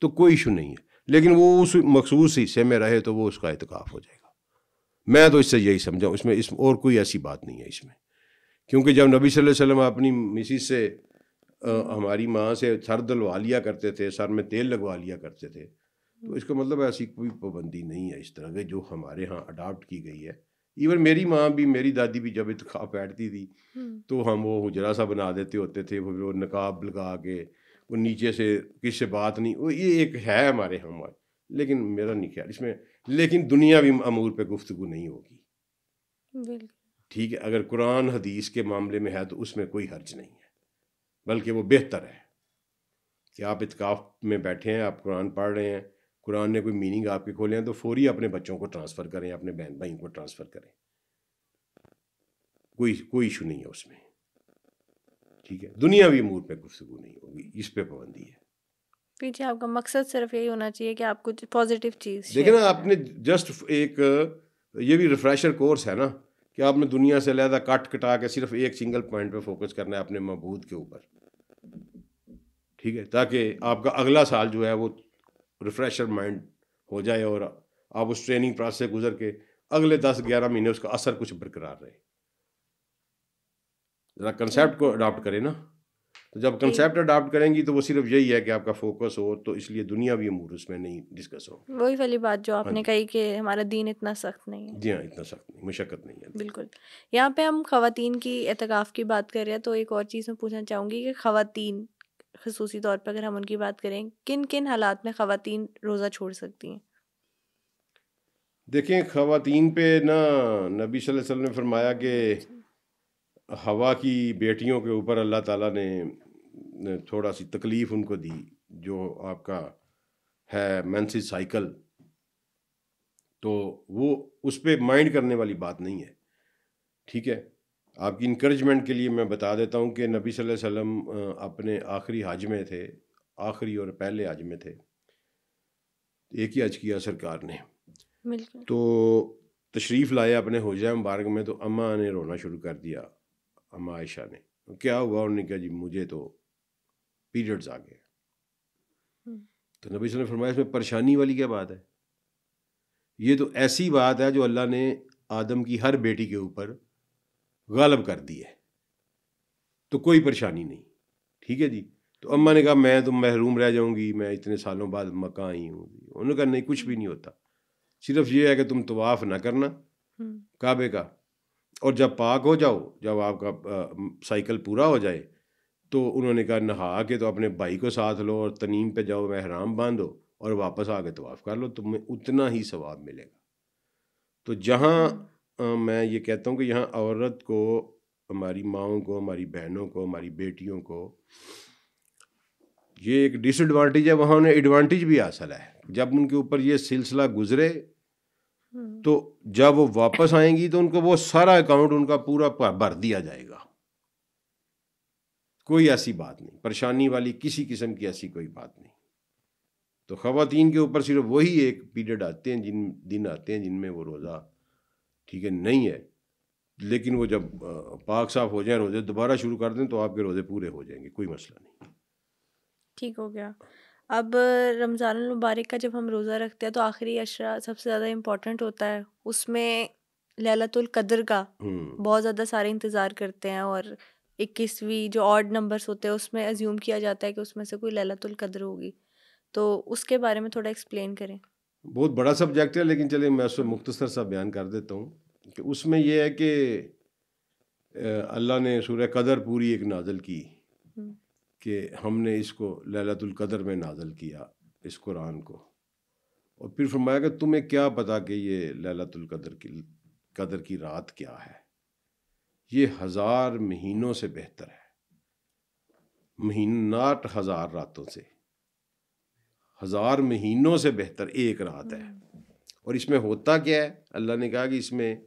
तो कोई इशू नहीं है लेकिन वो उस मखसूस हिस्से में रहे तो वो उसका एहतकाफ हो जाएगा मैं तो इससे यही समझाऊँ इसमें इस और कोई ऐसी बात नहीं है इसमें क्योंकि जब नबी सल्लल्लाहु अलैहि वसल्लम अपनी मिसी से आ, हमारी माँ से सर दलवा लिया करते थे सर में तेल लगवा लिया करते थे तो इसका मतलब ऐसी कोई पाबंदी नहीं है इस तरह के जो हमारे यहाँ अडाप्ट की गई है इवन मेरी माँ भी मेरी दादी भी जब इतखा बैठती थी हम्म। तो हम वो हजरा सा बना देते होते थे वो नकाब लगा के वो नीचे से किसी से बात नहीं वो ये एक है हमारे हमारे लेकिन मेरा नहीं ख्याल इसमें लेकिन दुनिया भी अमूर पर गुफ्तु नहीं
होगी
ठीक है अगर कुरान हदीस के मामले में है तो उसमें कोई हर्ज नहीं है बल्कि वो बेहतर है कि आप इतकाफ में बैठे हैं आप कुरान पढ़ रहे हैं कुरान ने कोई मीनिंग आपके खोले हैं तो फौरी अपने बच्चों को ट्रांसफ़र करें अपने बहन भाई को ट्रांसफ़र करें कोई कोई इशू नहीं है उसमें ठीक है दुनियावी मूड पे गुफ्तु नहीं होगी इस पे पाबंदी है
पीछे आपका मकसद सिर्फ यही होना चाहिए कि आप कुछ पॉजिटिव चीज़ देखिए ना
आपने जस्ट एक ये भी रिफ्रेशर कोर्स है ना कि आपने दुनिया से लहदा काट कटा के सिर्फ एक सिंगल पॉइंट पे फोकस करना है अपने महबूद के ऊपर ठीक है ताकि आपका अगला साल जो है वो रिफ्रेशर माइंड हो जाए और आप उस ट्रेनिंग प्रोसेस से गुजर के अगले दस ग्यारह महीने उसका असर कुछ बरकरार रहे ज़रा कंसेप्ट को अडाप्ट करें ना तो जब कंसेप्ट अडाप्ट करेंगी तो वो सिर्फ यही है कि आपका फोकस हो तो इसलिए दुनिया भी अमूर उसमें नहीं डिस्कस हो
वही वाली बात जो हाँ आपने कही कि हमारा दीन इतना सख्त नहीं है जी हाँ
इतना सख्त नहीं मशक्क़त नहीं
है बिल्कुल यहाँ पे हम खातन की एतकाफ़ की बात कर रहे हैं तो एक और चीज़ मैं पूछना चाहूँगी कि खातन खसूस तौर पर अगर हम उनकी बात करें किन किन हालात में खातन रोज़ा छोड़ सकती हैं
देखें खातन पे ना नबी सल्लल्लाहु अलैहि वसल्लम ने फरमाया कि अच्छा। हवा की बेटियों के ऊपर अल्लाह ताला ने थोड़ा सी तकलीफ़ उनको दी जो आपका है मैंसिस साइकिल तो वो उस पर माइंड करने वाली बात नहीं है ठीक है आपकी इनक्रेजमेंट के लिए मैं बता देता हूँ कि नबी सल्लल्लाहु अलैहि वसल्लम अपने आखिरी हज में थे आखिरी और पहले हज में थे एक ही हज किया सरकार ने तो तशरीफ़ लाया अपने जाए मुबारक में तो अम्मा ने रोना शुरू कर दिया अम्मा आयशा ने तो क्या हुआ उन्होंने कहा जी मुझे तो पीरियड्स आ गए हम्म। तो नबी ने फरमाया इसमें परेशानी वाली क्या बात है ये तो ऐसी बात है जो अल्लाह ने आदम की हर बेटी के ऊपर गालब कर दी है तो कोई परेशानी नहीं ठीक है जी तो अम्मा ने कहा मैं तो महरूम रह जाऊंगी मैं इतने सालों बाद मक्का आई हूँ उन्होंने कहा नहीं कुछ भी नहीं होता सिर्फ ये है कि तुम तवाफ़ ना करना
हम्म।
काबे का और जब पाक हो जाओ जब आपका साइकिल पूरा हो जाए तो उन्होंने कहा नहा के तो अपने भाई को साथ लो और तनीम पे जाओ महराम बांधो और वापस आके तवाफ़ कर लो तुम्हें उतना ही सवाब मिलेगा तो जहाँ मैं ये कहता हूँ कि यहाँ औरत को हमारी माओ को हमारी बहनों को हमारी बेटियों को ये एक डिसएडवांटेज है वहाँ उन्हें एडवांटेज भी हासिल है जब उनके ऊपर ये सिलसिला गुजरे हम्म। तो जब वो वापस आएंगी तो उनको वो सारा अकाउंट उनका पूरा भर दिया जाएगा कोई ऐसी बात नहीं परेशानी वाली किसी किस्म की ऐसी कोई बात नहीं तो खातन के ऊपर सिर्फ वही एक पीरियड आते हैं जिन दिन आते हैं जिनमें वो रोज़ा ठीक है नहीं है लेकिन वो जब पाक साफ हो जाए रोज़े दोबारा शुरू कर दें तो आपके रोज़े पूरे हो जाएंगे कोई मसला नहीं
ठीक हो गया अब रमज़ान मुबारक का जब हम रोज़ा रखते हैं तो आखिरी अशरा सबसे ज़्यादा इम्पोर्टेंट होता है उसमें लैलतुल कद्र का बहुत ज़्यादा सारे इंतज़ार करते हैं और इक्कीसवीं जो ऑड नंबर्स होते हैं उसमें अज्यूम किया जाता है कि उसमें से कोई लैलतुल कद्र होगी तो उसके बारे में थोड़ा एक्सप्लेन करें
बहुत बड़ा सब्जेक्ट है लेकिन चलिए मैं उसमें मुख्तसर सा बयान कर देता हूँ कि उसमें यह है कि अल्लाह ने सूर्य कदर पूरी एक नाजल की कि हमने इसको ललातुल कदर में नाजल किया इस कुरान को और फिर फरमाया कि तुम्हें क्या पता कि ये ललातुल कदर की कदर की रात क्या है ये हज़ार महीनों से बेहतर है महीनाट हज़ार रातों से हज़ार महीनों से बेहतर एक रात है हम्म। और इसमें होता क्या है अल्लाह ने कहा कि इसमें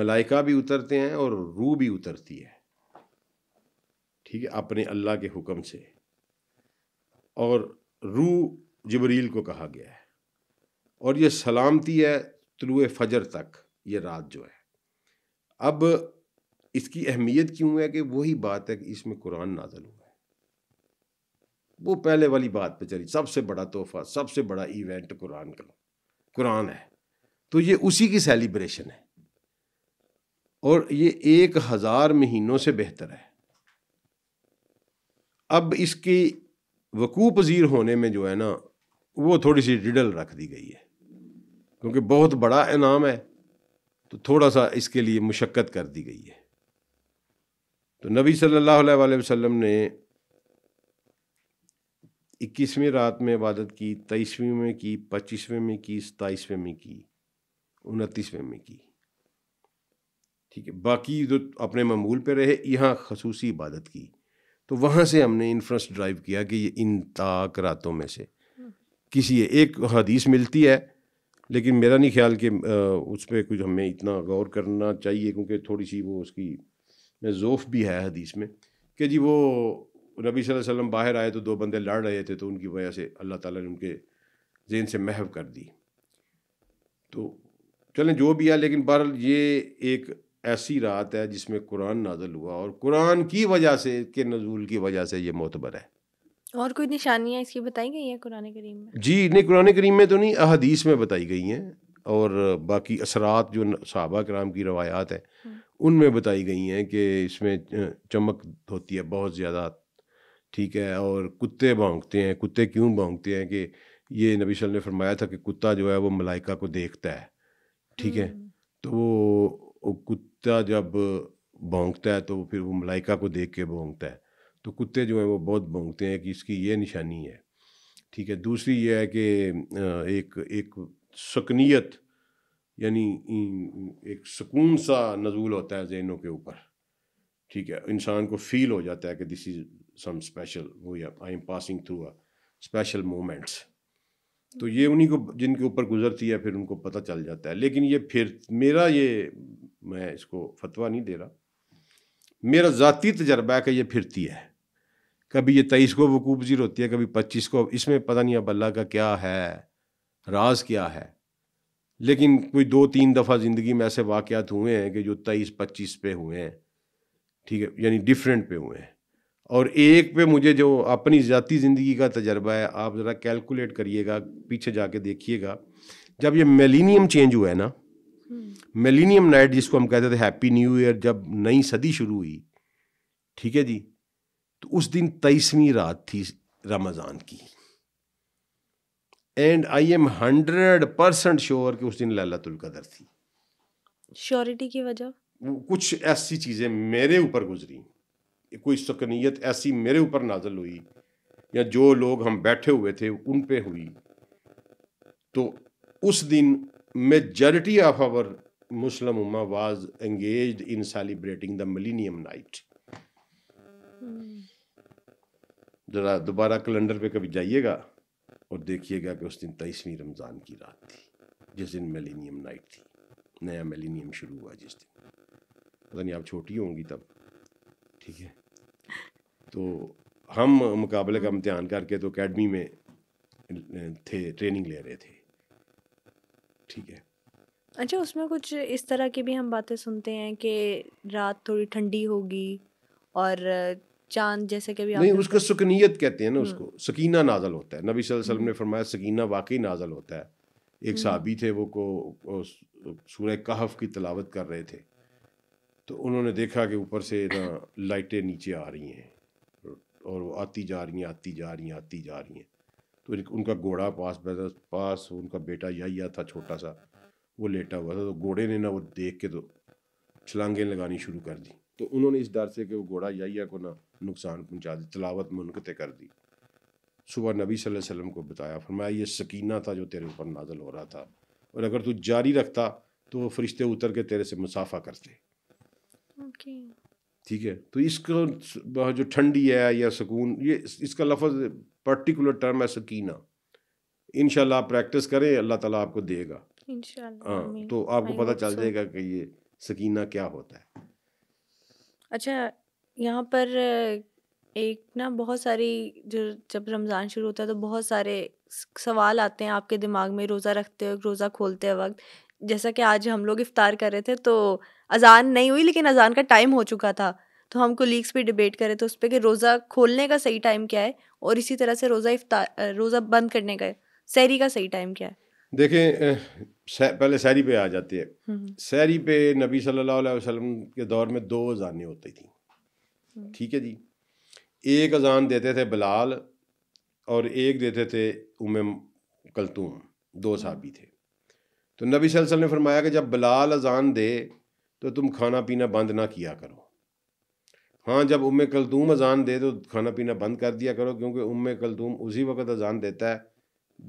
मलाइका भी उतरते हैं और रूह भी उतरती है ठीक है अपने अल्लाह के हुक्म से और रू जबरील को कहा गया है और ये सलामती है तुलु फजर तक ये रात जो है अब इसकी अहमियत क्यों है कि वही बात है कि इसमें कुरान नाजल हुआ है वो पहले वाली बात पे चली सबसे बड़ा तोहफा सबसे बड़ा इवेंट कुरान का कुरान है तो ये उसी की सेलिब्रेशन है और ये एक हज़ार महीनों से बेहतर है अब इसके वकू पजीर होने में जो है ना वो थोड़ी सी डिडल रख दी गई है क्योंकि बहुत बड़ा इनाम है तो थोड़ा सा इसके लिए मुशक्क़त कर दी गई है तो नबी सल्लल्लाहु अलैहि वसल्लम ने इक्कीसवीं रात में इबादत की तेईसवीं में की पच्चीसवें में की सताईसवें में की उनतीसवें में की ठीक है बाकी जो अपने मामूल पे रहे यहाँ खसूसी इबादत की तो वहाँ से हमने इन्फ्रेंस ड्राइव किया कि ये इन ताक रातों में से किसी एक हदीस मिलती है लेकिन मेरा नहीं ख्याल कि उस पर कुछ हमें इतना गौर करना चाहिए क्योंकि थोड़ी सी वो उसकी जोफ़ भी है हदीस में कि जी वो नबी सल्लल्लाहु अलैहि वसल्लम बाहर आए तो दो बंदे लड़ रहे थे तो उनकी वजह से अल्लाह ताला ने उनके जेन से महव कर दी तो चलें जो भी है लेकिन बहरहाल ये एक ऐसी रात है जिसमें कुरान नाजल हुआ और कुरान की वजह से के नजूल की वजह से ये मोतबर है
और कोई निशानियाँ इसकी बताई गई हैं कुरान करीम
में जी नहीं कुरान करीम में तो नहीं अहदीस में बताई गई हैं और बाकी असरात जो सहाबा कराम की रवायात हैं हम्म। उनमें बताई गई हैं कि इसमें चमक होती है बहुत ज़्यादा ठीक है और कुत्ते भोंकते हैं कुत्ते क्यों भोंकते हैं कि ये नबी सल ने फरमाया था कि कुत्ता जो है वो मलाइका को देखता है ठीक है हम्म। तो वो कुत कुत्ता जब भोंगता है तो फिर वो मलाइका को देख के भोंगता है तो कुत्ते जो हैं वो बहुत भोंगते हैं कि इसकी ये निशानी है ठीक है दूसरी ये है कि एक एक सकनीत यानी एक सुकून सा नजूल होता है जहनों के ऊपर ठीक है इंसान को फील हो जाता है कि दिस इज़ सम स्पेशल वो या I am passing through a special moments तो ये उन्हीं को जिनके ऊपर गुजरती है फिर उनको पता चल जाता है लेकिन ये फिर मेरा ये मैं इसको फतवा नहीं दे रहा मेरा ज़ाती तजर्बा है कि ये फिरती है कभी ये तेईस को वकूब पजीर होती है कभी पच्चीस को इसमें पता नहीं अब अल्लाह का क्या है राज क्या है लेकिन कोई दो तीन दफ़ा ज़िंदगी में ऐसे वाक़ात हुए हैं कि जो तेईस पच्चीस पे हुए हैं ठीक है यानी डिफरेंट पे हुए हैं और एक पे मुझे जो अपनी ज़ाती ज़िंदगी का तजर्बा है आप ज़रा कैलकुलेट करिएगा पीछे जाके देखिएगा जब ये मेलिनियम चेंज हुआ है ना मिलीनियम नाइट जिसको हम कहते थे हैप्पी न्यू ईयर जब नई सदी शुरू हुई ठीक है जी तो उस दिन तेईसवीं रात थी रमज़ान की and I am hundred percent sure कि उस दिन ललतुल कदर थी
श्योरिटी की वजह
कुछ ऐसी चीज़ें मेरे ऊपर गुजरी कोई सकनीत ऐसी मेरे ऊपर नाजल हुई या जो लोग हम बैठे हुए थे उन पे हुई तो उस दिन majority of our Muslim Ummah was engaged in celebrating the Millennium Night. जरा दोबारा कैलेंडर पे कभी जाइएगा और देखिएगा कि उस दिन तेईसवीं रमज़ान की रात थी जिस दिन मिलेनियम नाइट थी नया मिलेनियम शुरू हुआ जिस दिन पता नहीं आप छोटी होंगी तब ठीक है तो हम मुकाबले का इम्तहान करके तो अकेडमी में थे ट्रेनिंग ले रहे थे ठीक है
अच्छा उसमें कुछ इस तरह की भी हम बातें सुनते हैं कि रात थोड़ी ठंडी होगी और चांद जैसे कि नहीं उसको
सुकनीत कहते हैं ना हम्म। उसको सकीना नाजल होता है नबी वसल्लम ने हम्म। फरमाया सकीना वाकई नाजल होता है एक हम्म। साहबी थे वो को सूर्य कहफ की तलावत कर रहे थे तो उन्होंने देखा कि ऊपर से ना लाइटें नीचे आ रही हैं और वो आती जा रही हैं आती जा रही हैं आती जा रही हैं तो उनका घोड़ा पास पास उनका बेटा या था छोटा सा वो लेटा हुआ था तो घोड़े ने ना वो देख के तो छलांगें लगानी शुरू कर दी तो उन्होंने इस डर से कि वो घोड़ा या को ना नुकसान पहुंचा दी तलावत मुनकत कर दी सुबह नबी सल्लल्लाहु अलैहि वसल्लम को बताया फरमाया ये सकीना था जो तेरे ऊपर नाजल हो रहा था और अगर तू जारी रखता तो वो फरिश्ते उतर के तेरे से मुसाफा करते ठीक है तो इसको जो ठंडी है या सुकून ये इसका लफज पर्टिकुलर टर्म है सकीना इनशाला आप प्रैक्टिस करें अल्लाह ताला आपको देगा
हाँ तो आपको पता चल
जाएगा कि ये सकीना क्या होता है
अच्छा यहाँ पर एक ना बहुत सारी जो जब रमज़ान शुरू होता है तो बहुत सारे सवाल आते हैं आपके दिमाग में रोज़ा रखते वक्त रोज़ा खोलते वक्त जैसा कि आज हम लोग इफ्तार कर रहे थे तो अजान नहीं हुई लेकिन अजान का टाइम हो चुका था तो हम कोलीग्स भी डिबेट करें तो उस पर कि रोज़ा खोलने का सही टाइम क्या है और इसी तरह से रोज़ा इफ्तार रोज़ा बंद करने का सैरी का सही टाइम क्या है
देखें सह, पहले सैरी पे आ जाती है सैरी हम्म, हम्म। पे नबी सल्लल्लाहु अलैहि वसल्लम के दौर में दो अजानें होती थी हम्म। ठीक है जी एक अजान देते थे बिलाल और एक देते थे उम कलतूम दो साहबी थे तो नबी वसल्लम ने फरमाया कि जब बिलाल अजान दे तो तुम खाना पीना बंद ना किया करो हाँ जब उम कलदूम अजान दे तो खाना पीना बंद कर दिया करो क्योंकि उम कलदूम उसी वक्त अजान देता है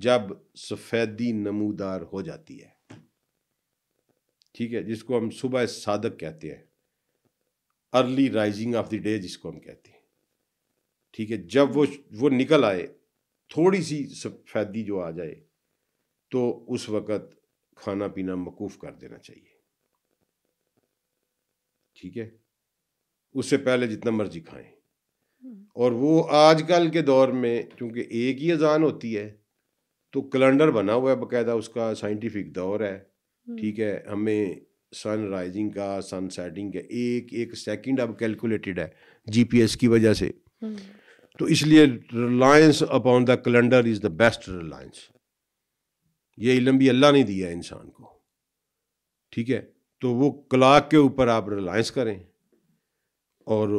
जब सफ़ेदी नमूदार हो जाती है ठीक है जिसको हम सुबह सादक कहते हैं early rising of the day जिसको हम कहते हैं ठीक है जब वो वो निकल आए थोड़ी सी सफ़ेदी जो आ जाए तो उस वक़्त खाना पीना मकूफ़ कर देना चाहिए ठीक है उससे पहले जितना मर्जी खाएं हम्म। और वो आजकल के दौर में क्योंकि एक ही अजान होती है तो कैलेंडर बना हुआ है बकायदा उसका साइंटिफिक दौर है हम्म। ठीक है हमें सन राइजिंग का सन सेटिंग का एक एक सेकंड अब कैलकुलेटेड है जीपीएस की वजह से हम्म। तो इसलिए reliance upon the calendar is the best reliance ये इलम भी अल्लाह ने दिया इंसान को ठीक है तो वो क्लाक के ऊपर आप रिलायंस करें और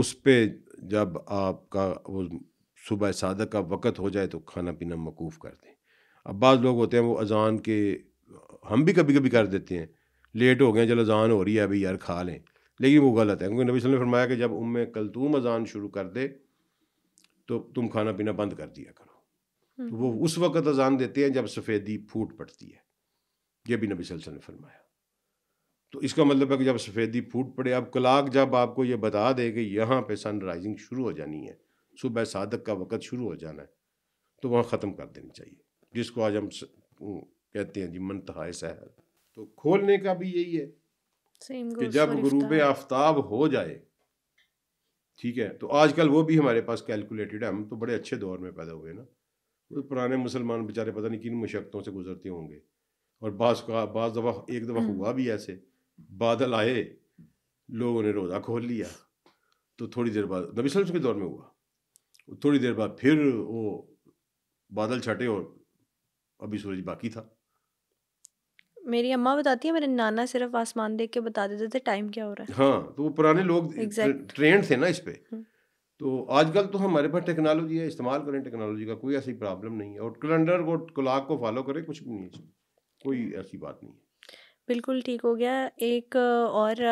उस पे जब आपका वो सुबह सादक का वक़्त हो जाए तो खाना पीना मकूफ़ कर दें अब बाद लोग होते हैं वो अजान के हम भी कभी कभी कर देते हैं लेट हो गए चलो अजान हो रही है अभी यार खा लें लेकिन वो गलत है क्योंकि नबी ने फरमाया कि जब उम कलतूम अजान शुरू कर दे तो तुम खाना पीना बंद कर दिया
करो तो वो
उस वक़्त अजान देते हैं जब सफ़ेदी फूट पड़ती है ये भी नबी वसल्लम ने फरमाया तो इसका मतलब है कि जब सफ़ेदी फूट पड़े अब क्लाक जब आपको ये बता दे कि यहाँ पे सन राइजिंग शुरू हो जानी है सुबह सादक का वक़्त शुरू हो जाना है तो वहाँ ख़त्म कर देनी चाहिए जिसको आज हम स... कहते हैं जी मनतहा सहर तो खोलने का भी यही है
कि जब गुरूब
आफ्ताब हो जाए ठीक है तो आजकल वो भी हमारे पास कैलकुलेटेड है हम तो बड़े अच्छे दौर में पैदा हुए ना तो पुराने मुसलमान बेचारे पता नहीं किन मुशक्तों से गुजरते होंगे और बाज़ का बाज़ दफ़ा एक दफ़ा हम्म। हुआ भी ऐसे बादल आए लोगों ने रोज़ा खोल लिया तो थोड़ी देर बाद नबी वसल्लम के दौर में हुआ थोड़ी देर बाद फिर वो बादल छटे और अभी सूरज बाकी था
मेरी अम्मा बताती है मेरे नाना सिर्फ आसमान देख के बता देते थे टाइम क्या हो रहा है
हाँ तो वो पुराने लोग exactly. ट्रेंड थे ना इस पर हम्म। तो आजकल तो हमारे पास टेक्नोलॉजी है इस्तेमाल करें टेक्नोलॉजी का कोई ऐसी प्रॉब्लम नहीं है और कैलेंडर को क्लाक को फॉलो करें कुछ भी नहीं है कोई ऐसी बात नहीं है
बिल्कुल ठीक हो गया। एक और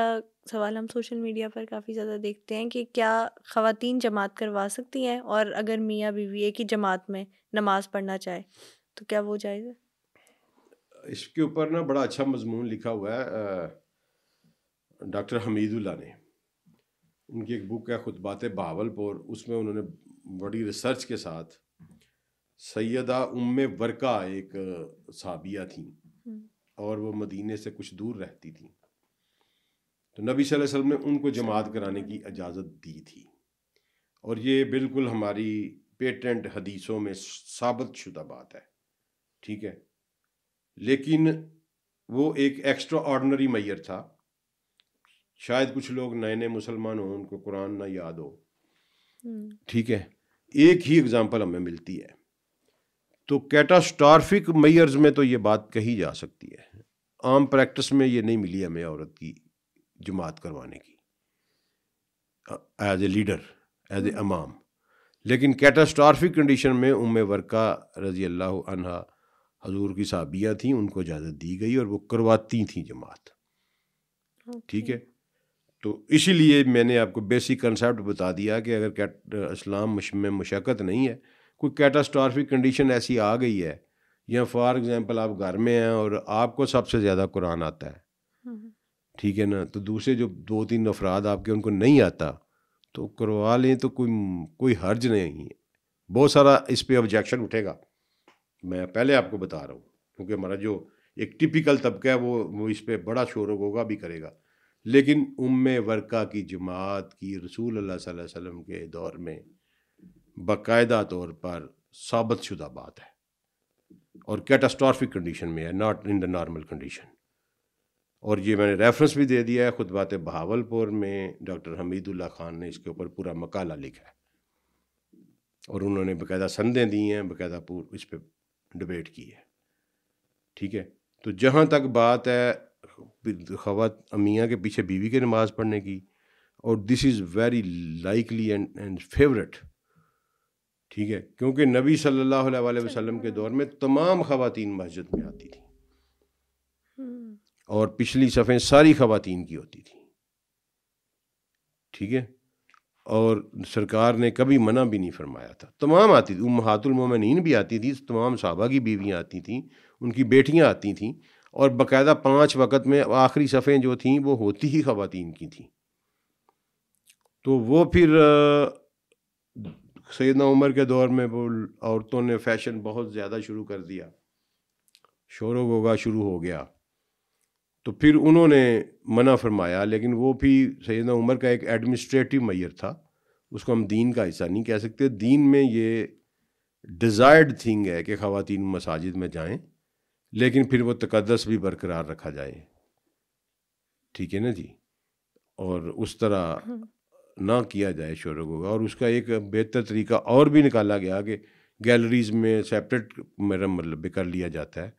सवाल हम सोशल मीडिया पर काफ़ी ज़्यादा देखते हैं कि क्या ख़वातीन जमात करवा सकती हैं? और अगर मियाँ-बीवी एक ही जमात में नमाज़ पढ़ना चाहे तो क्या वो जायज़ है?
इसके ऊपर ना बड़ा अच्छा मज़मून लिखा हुआ है डॉक्टर हमीदुल्ला ने। उनकी एक बुक है ख़ुतबात बहावलपुर, उसमें उन्होंने बड़ी रिसर्च के साथ सैदा उम वर्का एक सबिया थी और वो मदीने से कुछ दूर रहती थी तो नबी सल्लल्लाहु अलैहि वसल्लम ने उनको जमात कराने की इजाज़त दी थी और ये बिल्कुल हमारी पेटेंट हदीसों में साबित शुदा बात है ठीक है लेकिन वो एक एक्स्ट्रा ऑर्डनरी मैयर था शायद कुछ लोग नए नए मुसलमान हों उनको कुरान ना याद हो हम्म। ठीक है एक ही एग्ज़ाम्पल हमें मिलती है तो कैटास्ट्रॉफिक मैयर्स में तो ये बात कही जा सकती है आम प्रैक्टिस में ये नहीं मिली हमें औरत की जमात करवाने की as a leader as a अमाम लेकिन कैटास्ट्रॉफिक कंडीशन में उम वर्का रजी अल्लाह अनहा हजूर की साबियाँ थीं उनको इजाज़त दी गई और वो करवाती थी जमात ठीक है तो इसीलिए मैंने आपको बेसिक कंसेप्ट बता दिया कि अगर कैट इस्लाम में मशक्क़त नहीं है कोई कैटास्ट्राफिक कंडीशन ऐसी आ गई है या फॉर एग्ज़ाम्पल आप घर में हैं और आपको सबसे ज़्यादा कुरान आता है हम्म, हम्म। ठीक है ना तो दूसरे जो दो तीन अफराद आपके उनको नहीं आता तो करवा लें तो कोई कोई हर्ज नहीं है बहुत सारा इस पर ऑब्जेक्शन उठेगा मैं पहले आपको बता रहा हूँ क्योंकि हमारा जो एक टिपिकल तबका है वो वो इस पर बड़ा शोर होगा भी करेगा लेकिन उम वर्का की जमात की रसूल अल्लाह वसल्लम के दौर में बाकायदा तौर पर साबित शुदा बात है और कैटास्ट्रॉफिक कंडीशन में है not in the normal condition और ये मैंने रेफरेंस भी दे दिया है ख़ुद बात बहावलपुर में डॉक्टर हमीदुल्ला खान ने इसके ऊपर पूरा मकाला लिखा है और उन्होंने बाकायदा संदें दी हैं बाकायदा इस पर डिबेट की है ठीक है तो जहाँ तक बात है खवत अमियाँ के पीछे बीवी के नमाज़ पढ़ने की और this is very likely and and favourite ठीक है क्योंकि नबी सल्लल्लाहु अलैहि वसल्लम के दौर में तमाम ख़वातीन मस्जिद में आती थी हम्म। और पिछली सफ़ें सारी ख़वातीन की होती थी ठीक है और सरकार ने कभी मना भी नहीं फरमाया था तमाम आती थी उमहातुलमोमिन भी आती थी तमाम साहबा की बीवियाँ आती थीं उनकी बेटियाँ आती थीं और बाकायदा पाँच वक़्त में आखिरी सफ़ें जो थीं वो होती ही ख़वातीन की थी तो वो फिर सैदना उमर के दौर में वो औरतों ने फैशन बहुत ज़्यादा शुरू कर दिया शोर वोगा शुरू हो गया तो फिर उन्होंने मना फरमाया लेकिन वो भी सैदना उमर का एक एडमिनिस्ट्रेटिव मैयर था उसको हम दीन का हिस्सा नहीं कह सकते दीन में ये डिज़ायर्ड थिंग है कि ख़वान मसाजिद में जाएं लेकिन फिर वो तकदस भी बरकरार रखा जाए ठीक है ना जी और उस तरह हम्म। ना किया जाए शोरों को और उसका एक बेहतर तरीका और भी निकाला गया कि गैलरीज में सेपरेट मेरा मतलब कर लिया जाता है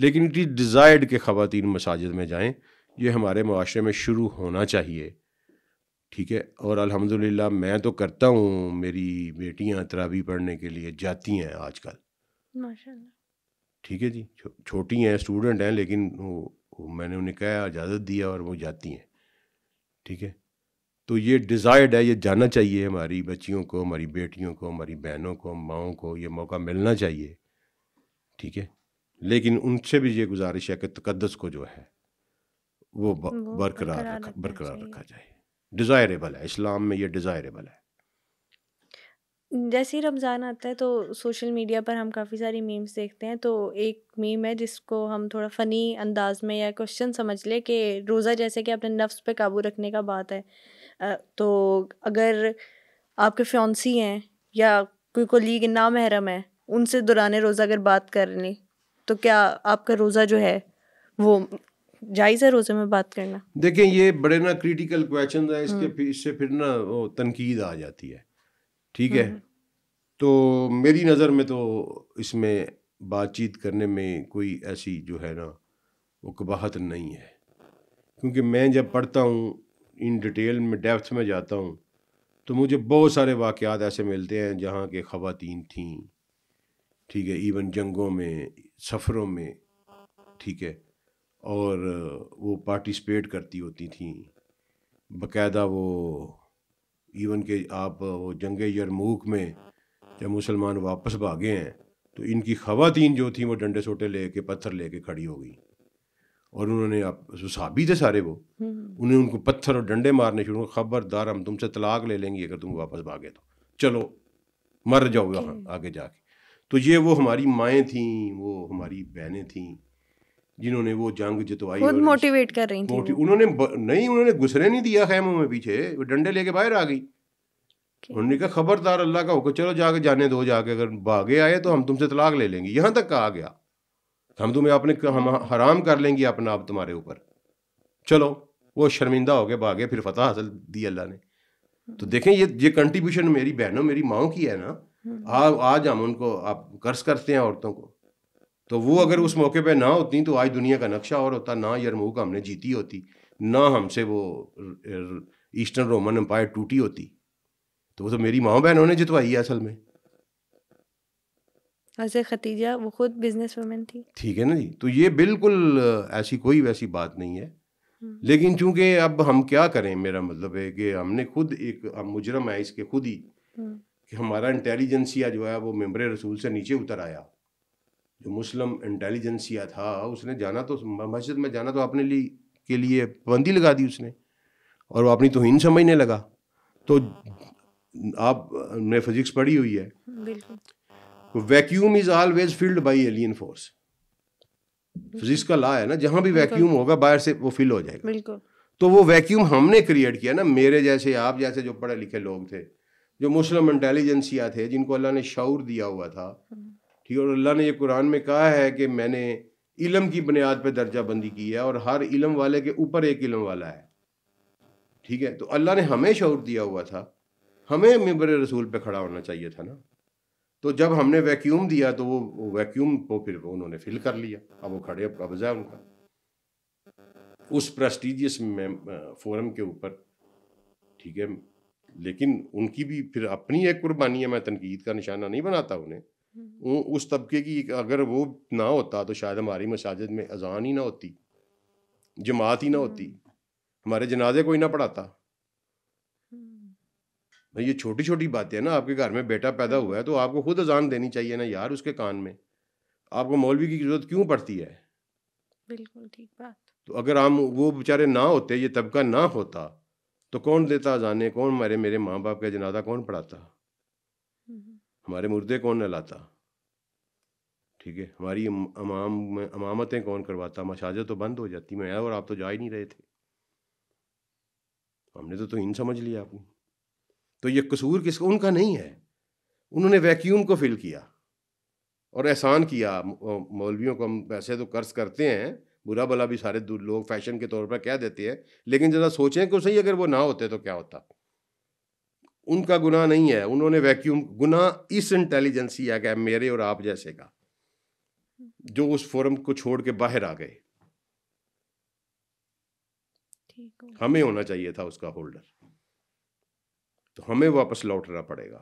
लेकिन इट इज़ डिज़ायर्ड के ख़वान मसाजिद में जाएँ ये हमारे माशरे में शुरू होना चाहिए ठीक है और अल्हम्दुलिल्लाह मैं तो करता हूँ मेरी बेटियाँ तरावी पढ़ने के लिए जाती हैं आजकल ठीक है जी छो, छोटी हैं स्टूडेंट हैं लेकिन वो, वो मैंने उन्हें कहा इजाज़त दिया और वो जाती हैं ठीक है तो ये डिज़ायर्ड है ये जाना चाहिए हमारी बच्चियों को हमारी बेटियों को हमारी बहनों को माओं को ये मौका मिलना चाहिए ठीक है लेकिन उनसे भी ये गुजारिश है कि तकदस को जो है वो, वो बरकरार रखा बरकरार रखा जाए डिज़ायरेबल है इस्लाम में ये डिज़ायरेबल है
जैसे ही रमज़ान आता है तो सोशल मीडिया पर हम काफ़ी सारी मीम्स देखते हैं तो एक मीम है जिसको हम थोड़ा फ़नी अंदाज में या क्वेश्चन समझ लें कि रोज़ा जैसे कि अपने नफ्स पे काबू रखने का बात है तो अगर आपके फ्योंसी हैं या कोई कोलीग ना महरम है उनसे दौरान रोज़ा अगर बात कर लें तो क्या आपका रोज़ा जो है वो जायज़ है रोज़े में बात करना
देखें ये बड़े ना क्रिटिकल क्वेश्चन है इसके हम्म। फिर, इससे फिर ना वो तनकीद आ जाती है ठीक है हम्म। तो मेरी नज़र में तो इसमें बातचीत करने में कोई ऐसी जो है ना वो कबाहत नहीं है क्योंकि मैं जब पढ़ता हूँ इन डिटेल में डेप्थ में जाता हूँ तो मुझे बहुत सारे वाक़ात ऐसे मिलते हैं जहाँ के ख़वातीन थीं ठीक है इवन जंगों में सफ़रों में ठीक है और वो पार्टिसिपेट करती होती थीं बकायदा वो इवन के आप वो जंग यरमूक में जब मुसलमान वापस भागे हैं तो इनकी ख़वातीन जो थी वो डंडे सोटे ले पत्थर ले खड़ी हो गई और उन्होंने आप साहबी थे सारे वो हम्म। उन्हें उनको पत्थर और डंडे मारने शुरू खबरदार हम तुमसे तलाक ले लेंगे अगर तुम वापस भागे तो चलो मर जाओ यहाँ आगे जाके तो ये वो हमारी माएँ थी वो हमारी बहनें थी जिन्होंने वो जंग जितवाई खुद
मोटिवेट कर रही थी
उन्होंने नहीं उन्होंने घुसरे नहीं दिया खैमों में पीछे वो डंडे लेके बाहर आ गई उन्होंने कहा खबरदार अल्लाह का होकर चलो जाके जाने दो जाके अगर भागे आए तो हम तुमसे तलाक ले लेंगे यहाँ तक कहा गया हम तुम्हें अपने हम हाँ। हराम कर लेंगे अपना आप तुम्हारे ऊपर चलो वो शर्मिंदा हो गए भागे फिर फतह हासिल दी अल्लाह ने तो हम्म। देखें ये ये कंट्रीब्यूशन मेरी बहनों मेरी माओ की है ना हम्म। आ, आज हम उनको आप कर्ज करते हैं औरतों को तो वो अगर उस मौके पे ना होती तो आज दुनिया का नक्शा और होता ना यरमूक हमने जीती होती ना हमसे वो ईस्टर्न रोमन एम्पायर टूटी होती तो वो तो मेरी माओ बहनों ने जितवाई है असल में
वैसे खतीजा वो खुद बिजनेस वूमेन थी
ठीक है ना जी तो ये बिल्कुल ऐसी कोई वैसी बात नहीं है
हम्म।
लेकिन चूंकि अब हम क्या करें मेरा मतलब है कि हमने खुद एक हम मुजरम है इसके खुद ही हम्म। कि हमारा इंटेलिजेंसिया जो है वो मेम्बर रसूल से नीचे उतर आया जो मुस्लिम इंटेलिजेंसिया था उसने जाना तो मस्जिद में जाना तो अपने लिए के लिए पाबंदी लगा दी उसने और वो अपनी तोहन समझने लगा तो आप ने फिजिक्स पढ़ी हुई है vacuum is always filled by alien force physics का ला है ना जहां भी वैक्यूम होगा बाहर से वो फिल हो जाएगा बिल्कुल तो वो वैक्यूम हमने क्रिएट किया ना मेरे जैसे आप जैसे जो पढ़े लिखे लोग थे जो मुस्लिम इंटेलिजेंसिया थे जिनको अल्लाह ने शौर दिया हुआ था ठीक है और अल्लाह ने ये कुरान में कहा है कि मैंने इलम की बुनियाद पर दर्जा बंदी की है और हर इलम वाले के ऊपर एक इलम वाला है ठीक है तो अल्लाह ने हमें शौर दिया हुआ था हमें मेबर रसूल पे खड़ा होना चाहिए था ना तो जब हमने वैक्यूम दिया तो वो वैक्यूम को फिर उन्होंने फिल कर लिया अब वो खड़े जाए उनका उस प्रेस्टिजियस फोरम के ऊपर ठीक है लेकिन उनकी भी फिर अपनी एक कुर्बानी है मैं तनकीद का निशाना नहीं बनाता उन्हें
हम्म।
उस तबके की अगर वो ना होता तो शायद हमारी मसाजिद में अजान ही ना होती जमात ही ना होती हम्म। हमारे जनाजे को ही ना पढ़ाता भाई ये छोटी छोटी बातें हैं ना आपके घर में बेटा पैदा हम्म। हुआ है तो आपको खुद अजान देनी चाहिए ना यार उसके कान में आपको मौलवी की जरूरत क्यों पड़ती है
बिल्कुल ठीक बात
तो अगर हम वो बेचारे ना होते ये तबका ना होता तो कौन देता अजाने कौन हमारे मेरे माँ बाप का जनाजा कौन पढ़ाता
हम्म।
हमारे मुर्दे कौन नहलाता ठीक है हमारी अमाम अमामतें कौन करवाता मशाजा तो बंद हो जाती मैं और आप तो जा ही नहीं रहे थे हमने तो, तो इन समझ लिया आपने तो ये कसूर किस उनका नहीं है उन्होंने वैक्यूम को फिल किया और एहसान किया मौलवियों को हम वैसे तो कर्ज करते हैं बुरा भला भी सारे लोग फैशन के तौर पर कह देते हैं लेकिन ज़रा सोचें कि सही अगर वो ना होते तो क्या होता उनका गुनाह नहीं है उन्होंने वैक्यूम गुनाह इस आ गया मेरे और आप जैसे का जो उस फोरम को छोड़ के बाहर आ गए हमें होना चाहिए था उसका होल्डर तो हमें वापस लौटना पड़ेगा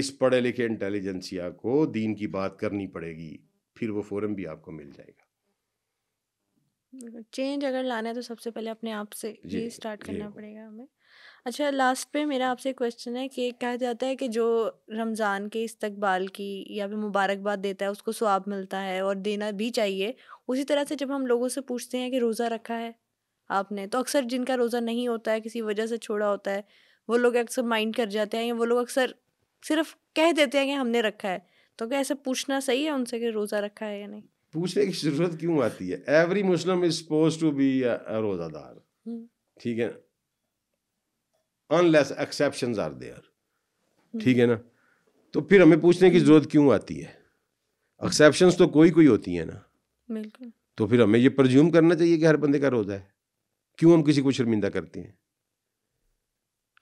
इस पढ़े लिखे इंटेलिजेंसिया को दीन की बात करनी पड़ेगी फिर वो फोरम भी आपको मिल
जाएगा चेंज अगर लाना है तो सबसे पहले अपने आप से ये स्टार्ट करना पड़ेगा हमें अच्छा लास्ट पे मेरा आपसे क्वेश्चन है कि कहा जाता है कि जो रमज़ान के इस्तकबाल की या फिर मुबारकबाद देता है उसको स्वाब मिलता है और देना भी चाहिए उसी तरह से जब हम लोगों से पूछते हैं कि रोज़ा रखा है आपने तो अक्सर जिनका रोज़ा नहीं होता है किसी वजह से छोड़ा होता है वो लोग अक्सर माइंड कर जाते हैं या वो लोग अक्सर सिर्फ कह देते हैं कि हमने रखा है तो क्या ऐसे पूछना सही है उनसे कि रोज़ा रखा है या नहीं
पूछने की ज़रूरत क्यों आती है every Muslim is suppose to be रोज़ादार हम्म। ठीक है अनलेस एक्सेप्शन आर देयर ठीक है ना तो फिर हमें पूछने की हम्म। ज़रूरत क्यों आती है एक्सेप्शन तो कोई कोई होती है ना बिल्कुल तो फिर हमें ये प्रज्यूम करना चाहिए कि हर बंदे का रोज़ा है क्यों हम किसी को शर्मिंदा करते हैं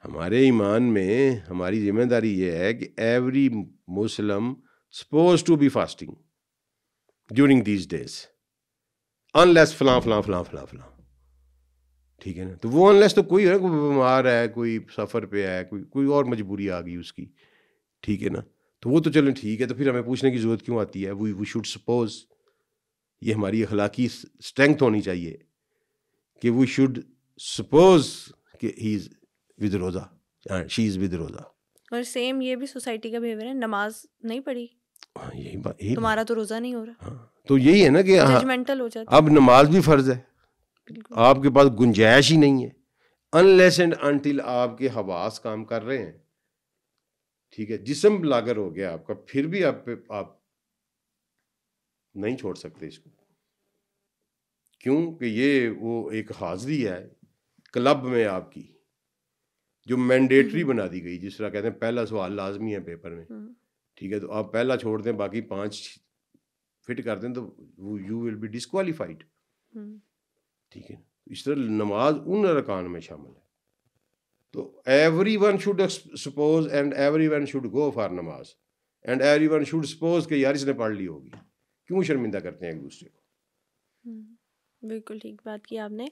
हमारे ईमान में हमारी जिम्मेदारी यह है कि every Muslim suppose to be fasting during these days unless फला फला फला फला फला ठीक है ना तो वो अनलेस तो कोई है कोई बीमार है कोई सफ़र पे है कोई कोई और मजबूरी आ गई उसकी ठीक है ना तो वो तो चलो ठीक है तो फिर हमें पूछने की ज़रूरत क्यों आती है वी वी शुड सपोज ये हमारी अखलाकी स्ट्रेंथ होनी चाहिए कि वी शुड सपोज कि ही इज विद रोज़ा शी इज विद रोज़ा
और सेम ये भी सोसाइटी का बिहेवियर है नमाज नहीं पढ़ी
हाँ, यही बात यही तुम्हारा
तो रोज़ा नहीं हो रहा हाँ,
तो यही है ना कि जजमेंटल हाँ, हो जाता अब नमाज भी फ़र्ज है आपके पास गुंजाइश ही नहीं है अनलेस एंड अनटिल आपके हवास काम कर रहे हैं ठीक है जिसम लागर हो गया आपका फिर भी आप पे आप नहीं छोड़ सकते इसको क्योंकि ये वो एक हाजिरी है क्लब में आपकी जो मैंडेटरी हम्म। बना दी गई जिस तरह कहते हैं पहला सवाल लाजमी है पेपर में हम्म। ठीक है तो आप पहला छोड़ दें बाकी पांच फिट कर दें तो वो यू विल बी डिसक्वालीफाइड ठीक है इस तरह नमाज उन अरकान में शामिल है तो every one should suppose and every one should go for नमाज and every one should suppose कि यार इसने पढ़ ली होगी क्यों शर्मिंदा करते हैं एक दूसरे को
हम्म। बिल्कुल ठीक बात की आपने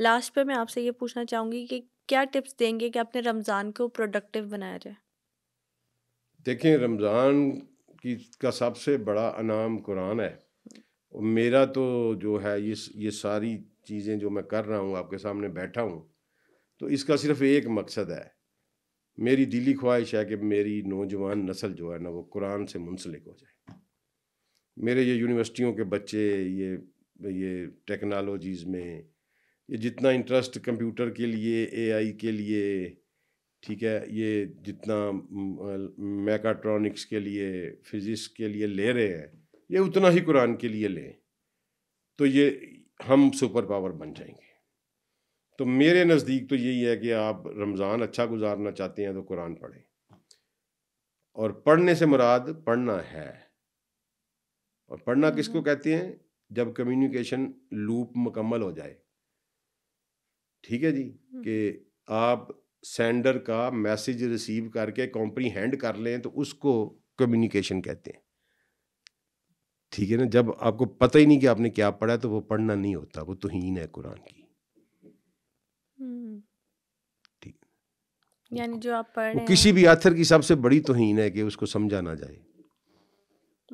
लास्ट पे मैं आपसे ये पूछना चाहूँगी कि क्या टिप्स देंगे कि अपने रमज़ान को प्रोडक्टिव बनाया जाए
देखें रमज़ान की का सबसे बड़ा अनाम कुरान है मेरा तो जो है ये ये सारी चीज़ें जो मैं कर रहा हूँ आपके सामने बैठा हूँ तो इसका सिर्फ एक मकसद है मेरी दिली ख्वाहिश है कि मेरी नौजवान नस्ल जो है ना वो कुरान से मुंसलिक हो जाए मेरे ये यूनिवर्सिटियों के बच्चे ये ये टेक्नोलॉजीज़ में ये जितना इंटरेस्ट कंप्यूटर के लिए एआई के लिए ठीक है ये जितना मैकाट्रॉनिक्स के लिए फिज़िक्स के लिए ले रहे हैं ये उतना ही कुरान के लिए लें तो ये हम सुपर पावर बन जाएंगे तो मेरे नज़दीक तो यही है कि आप रमज़ान अच्छा गुजारना चाहते हैं तो कुरान पढ़ें और पढ़ने से मुराद पढ़ना है और पढ़ना किसको हम्म। कहते हैं जब कम्युनिकेशन लूप मुकम्मल हो जाए ठीक है जी हम्म। कि आप सेंडर का मैसेज रिसीव करके कॉम्प्रीहेंड कर लें तो उसको कम्युनिकेशन कहते हैं ठीक है ना जब आपको पता ही नहीं कि आपने क्या पढ़ा तो वो पढ़ना नहीं होता वो तोहीन है कुरान की
हम्म। ठीक यानी जो आप पढ़ रहे किसी भी
आथर की सबसे बड़ी तोहीन है कि उसको समझा ना जाए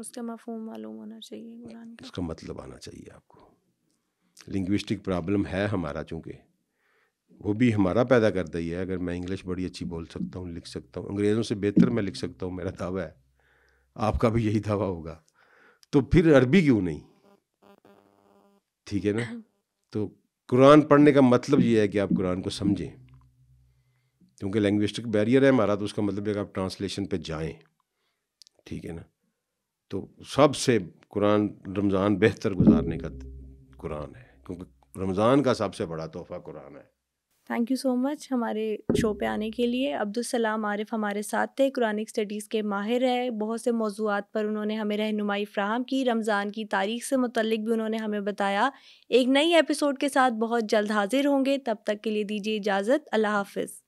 उसका मफहम मालूम होना चाहिए का
उसका मतलब आना चाहिए आपको लिंग्विस्टिक प्रॉब्लम है हमारा चूँकि वो भी हमारा पैदा करता ही है अगर मैं इंग्लिश बड़ी अच्छी बोल सकता हूँ लिख सकता हूँ अंग्रेज़ों से बेहतर मैं लिख सकता हूँ मेरा दावा है आपका भी यही दावा होगा तो फिर अरबी क्यों नहीं ठीक है ना तो कुरान पढ़ने का मतलब ये है कि आप कुरान को समझें क्योंकि लैंग्विस्टिक बैरियर है हमारा तो उसका मतलब है कि आप ट्रांसलेशन पे जाएं ठीक है ना तो सबसे कुरान रमज़ान बेहतर गुजारने का कुरान है क्योंकि रमज़ान का सबसे बड़ा तोहफ़ा कुरान है
थैंक यू सो मच हमारे शो पे आने के लिए अब्दुलसलाम आरिफ हमारे साथ थे कुरानिक स्टडीज़ के माहिर है बहुत से मौजूद पर उन्होंने हमें रहनुमाई फ्राहम की रमज़ान की तारीख से मुतलक भी उन्होंने हमें बताया एक नई एपिसोड के साथ बहुत जल्द हाजिर होंगे तब तक के लिए दीजिए इजाज़त अल्लाह हाफिज़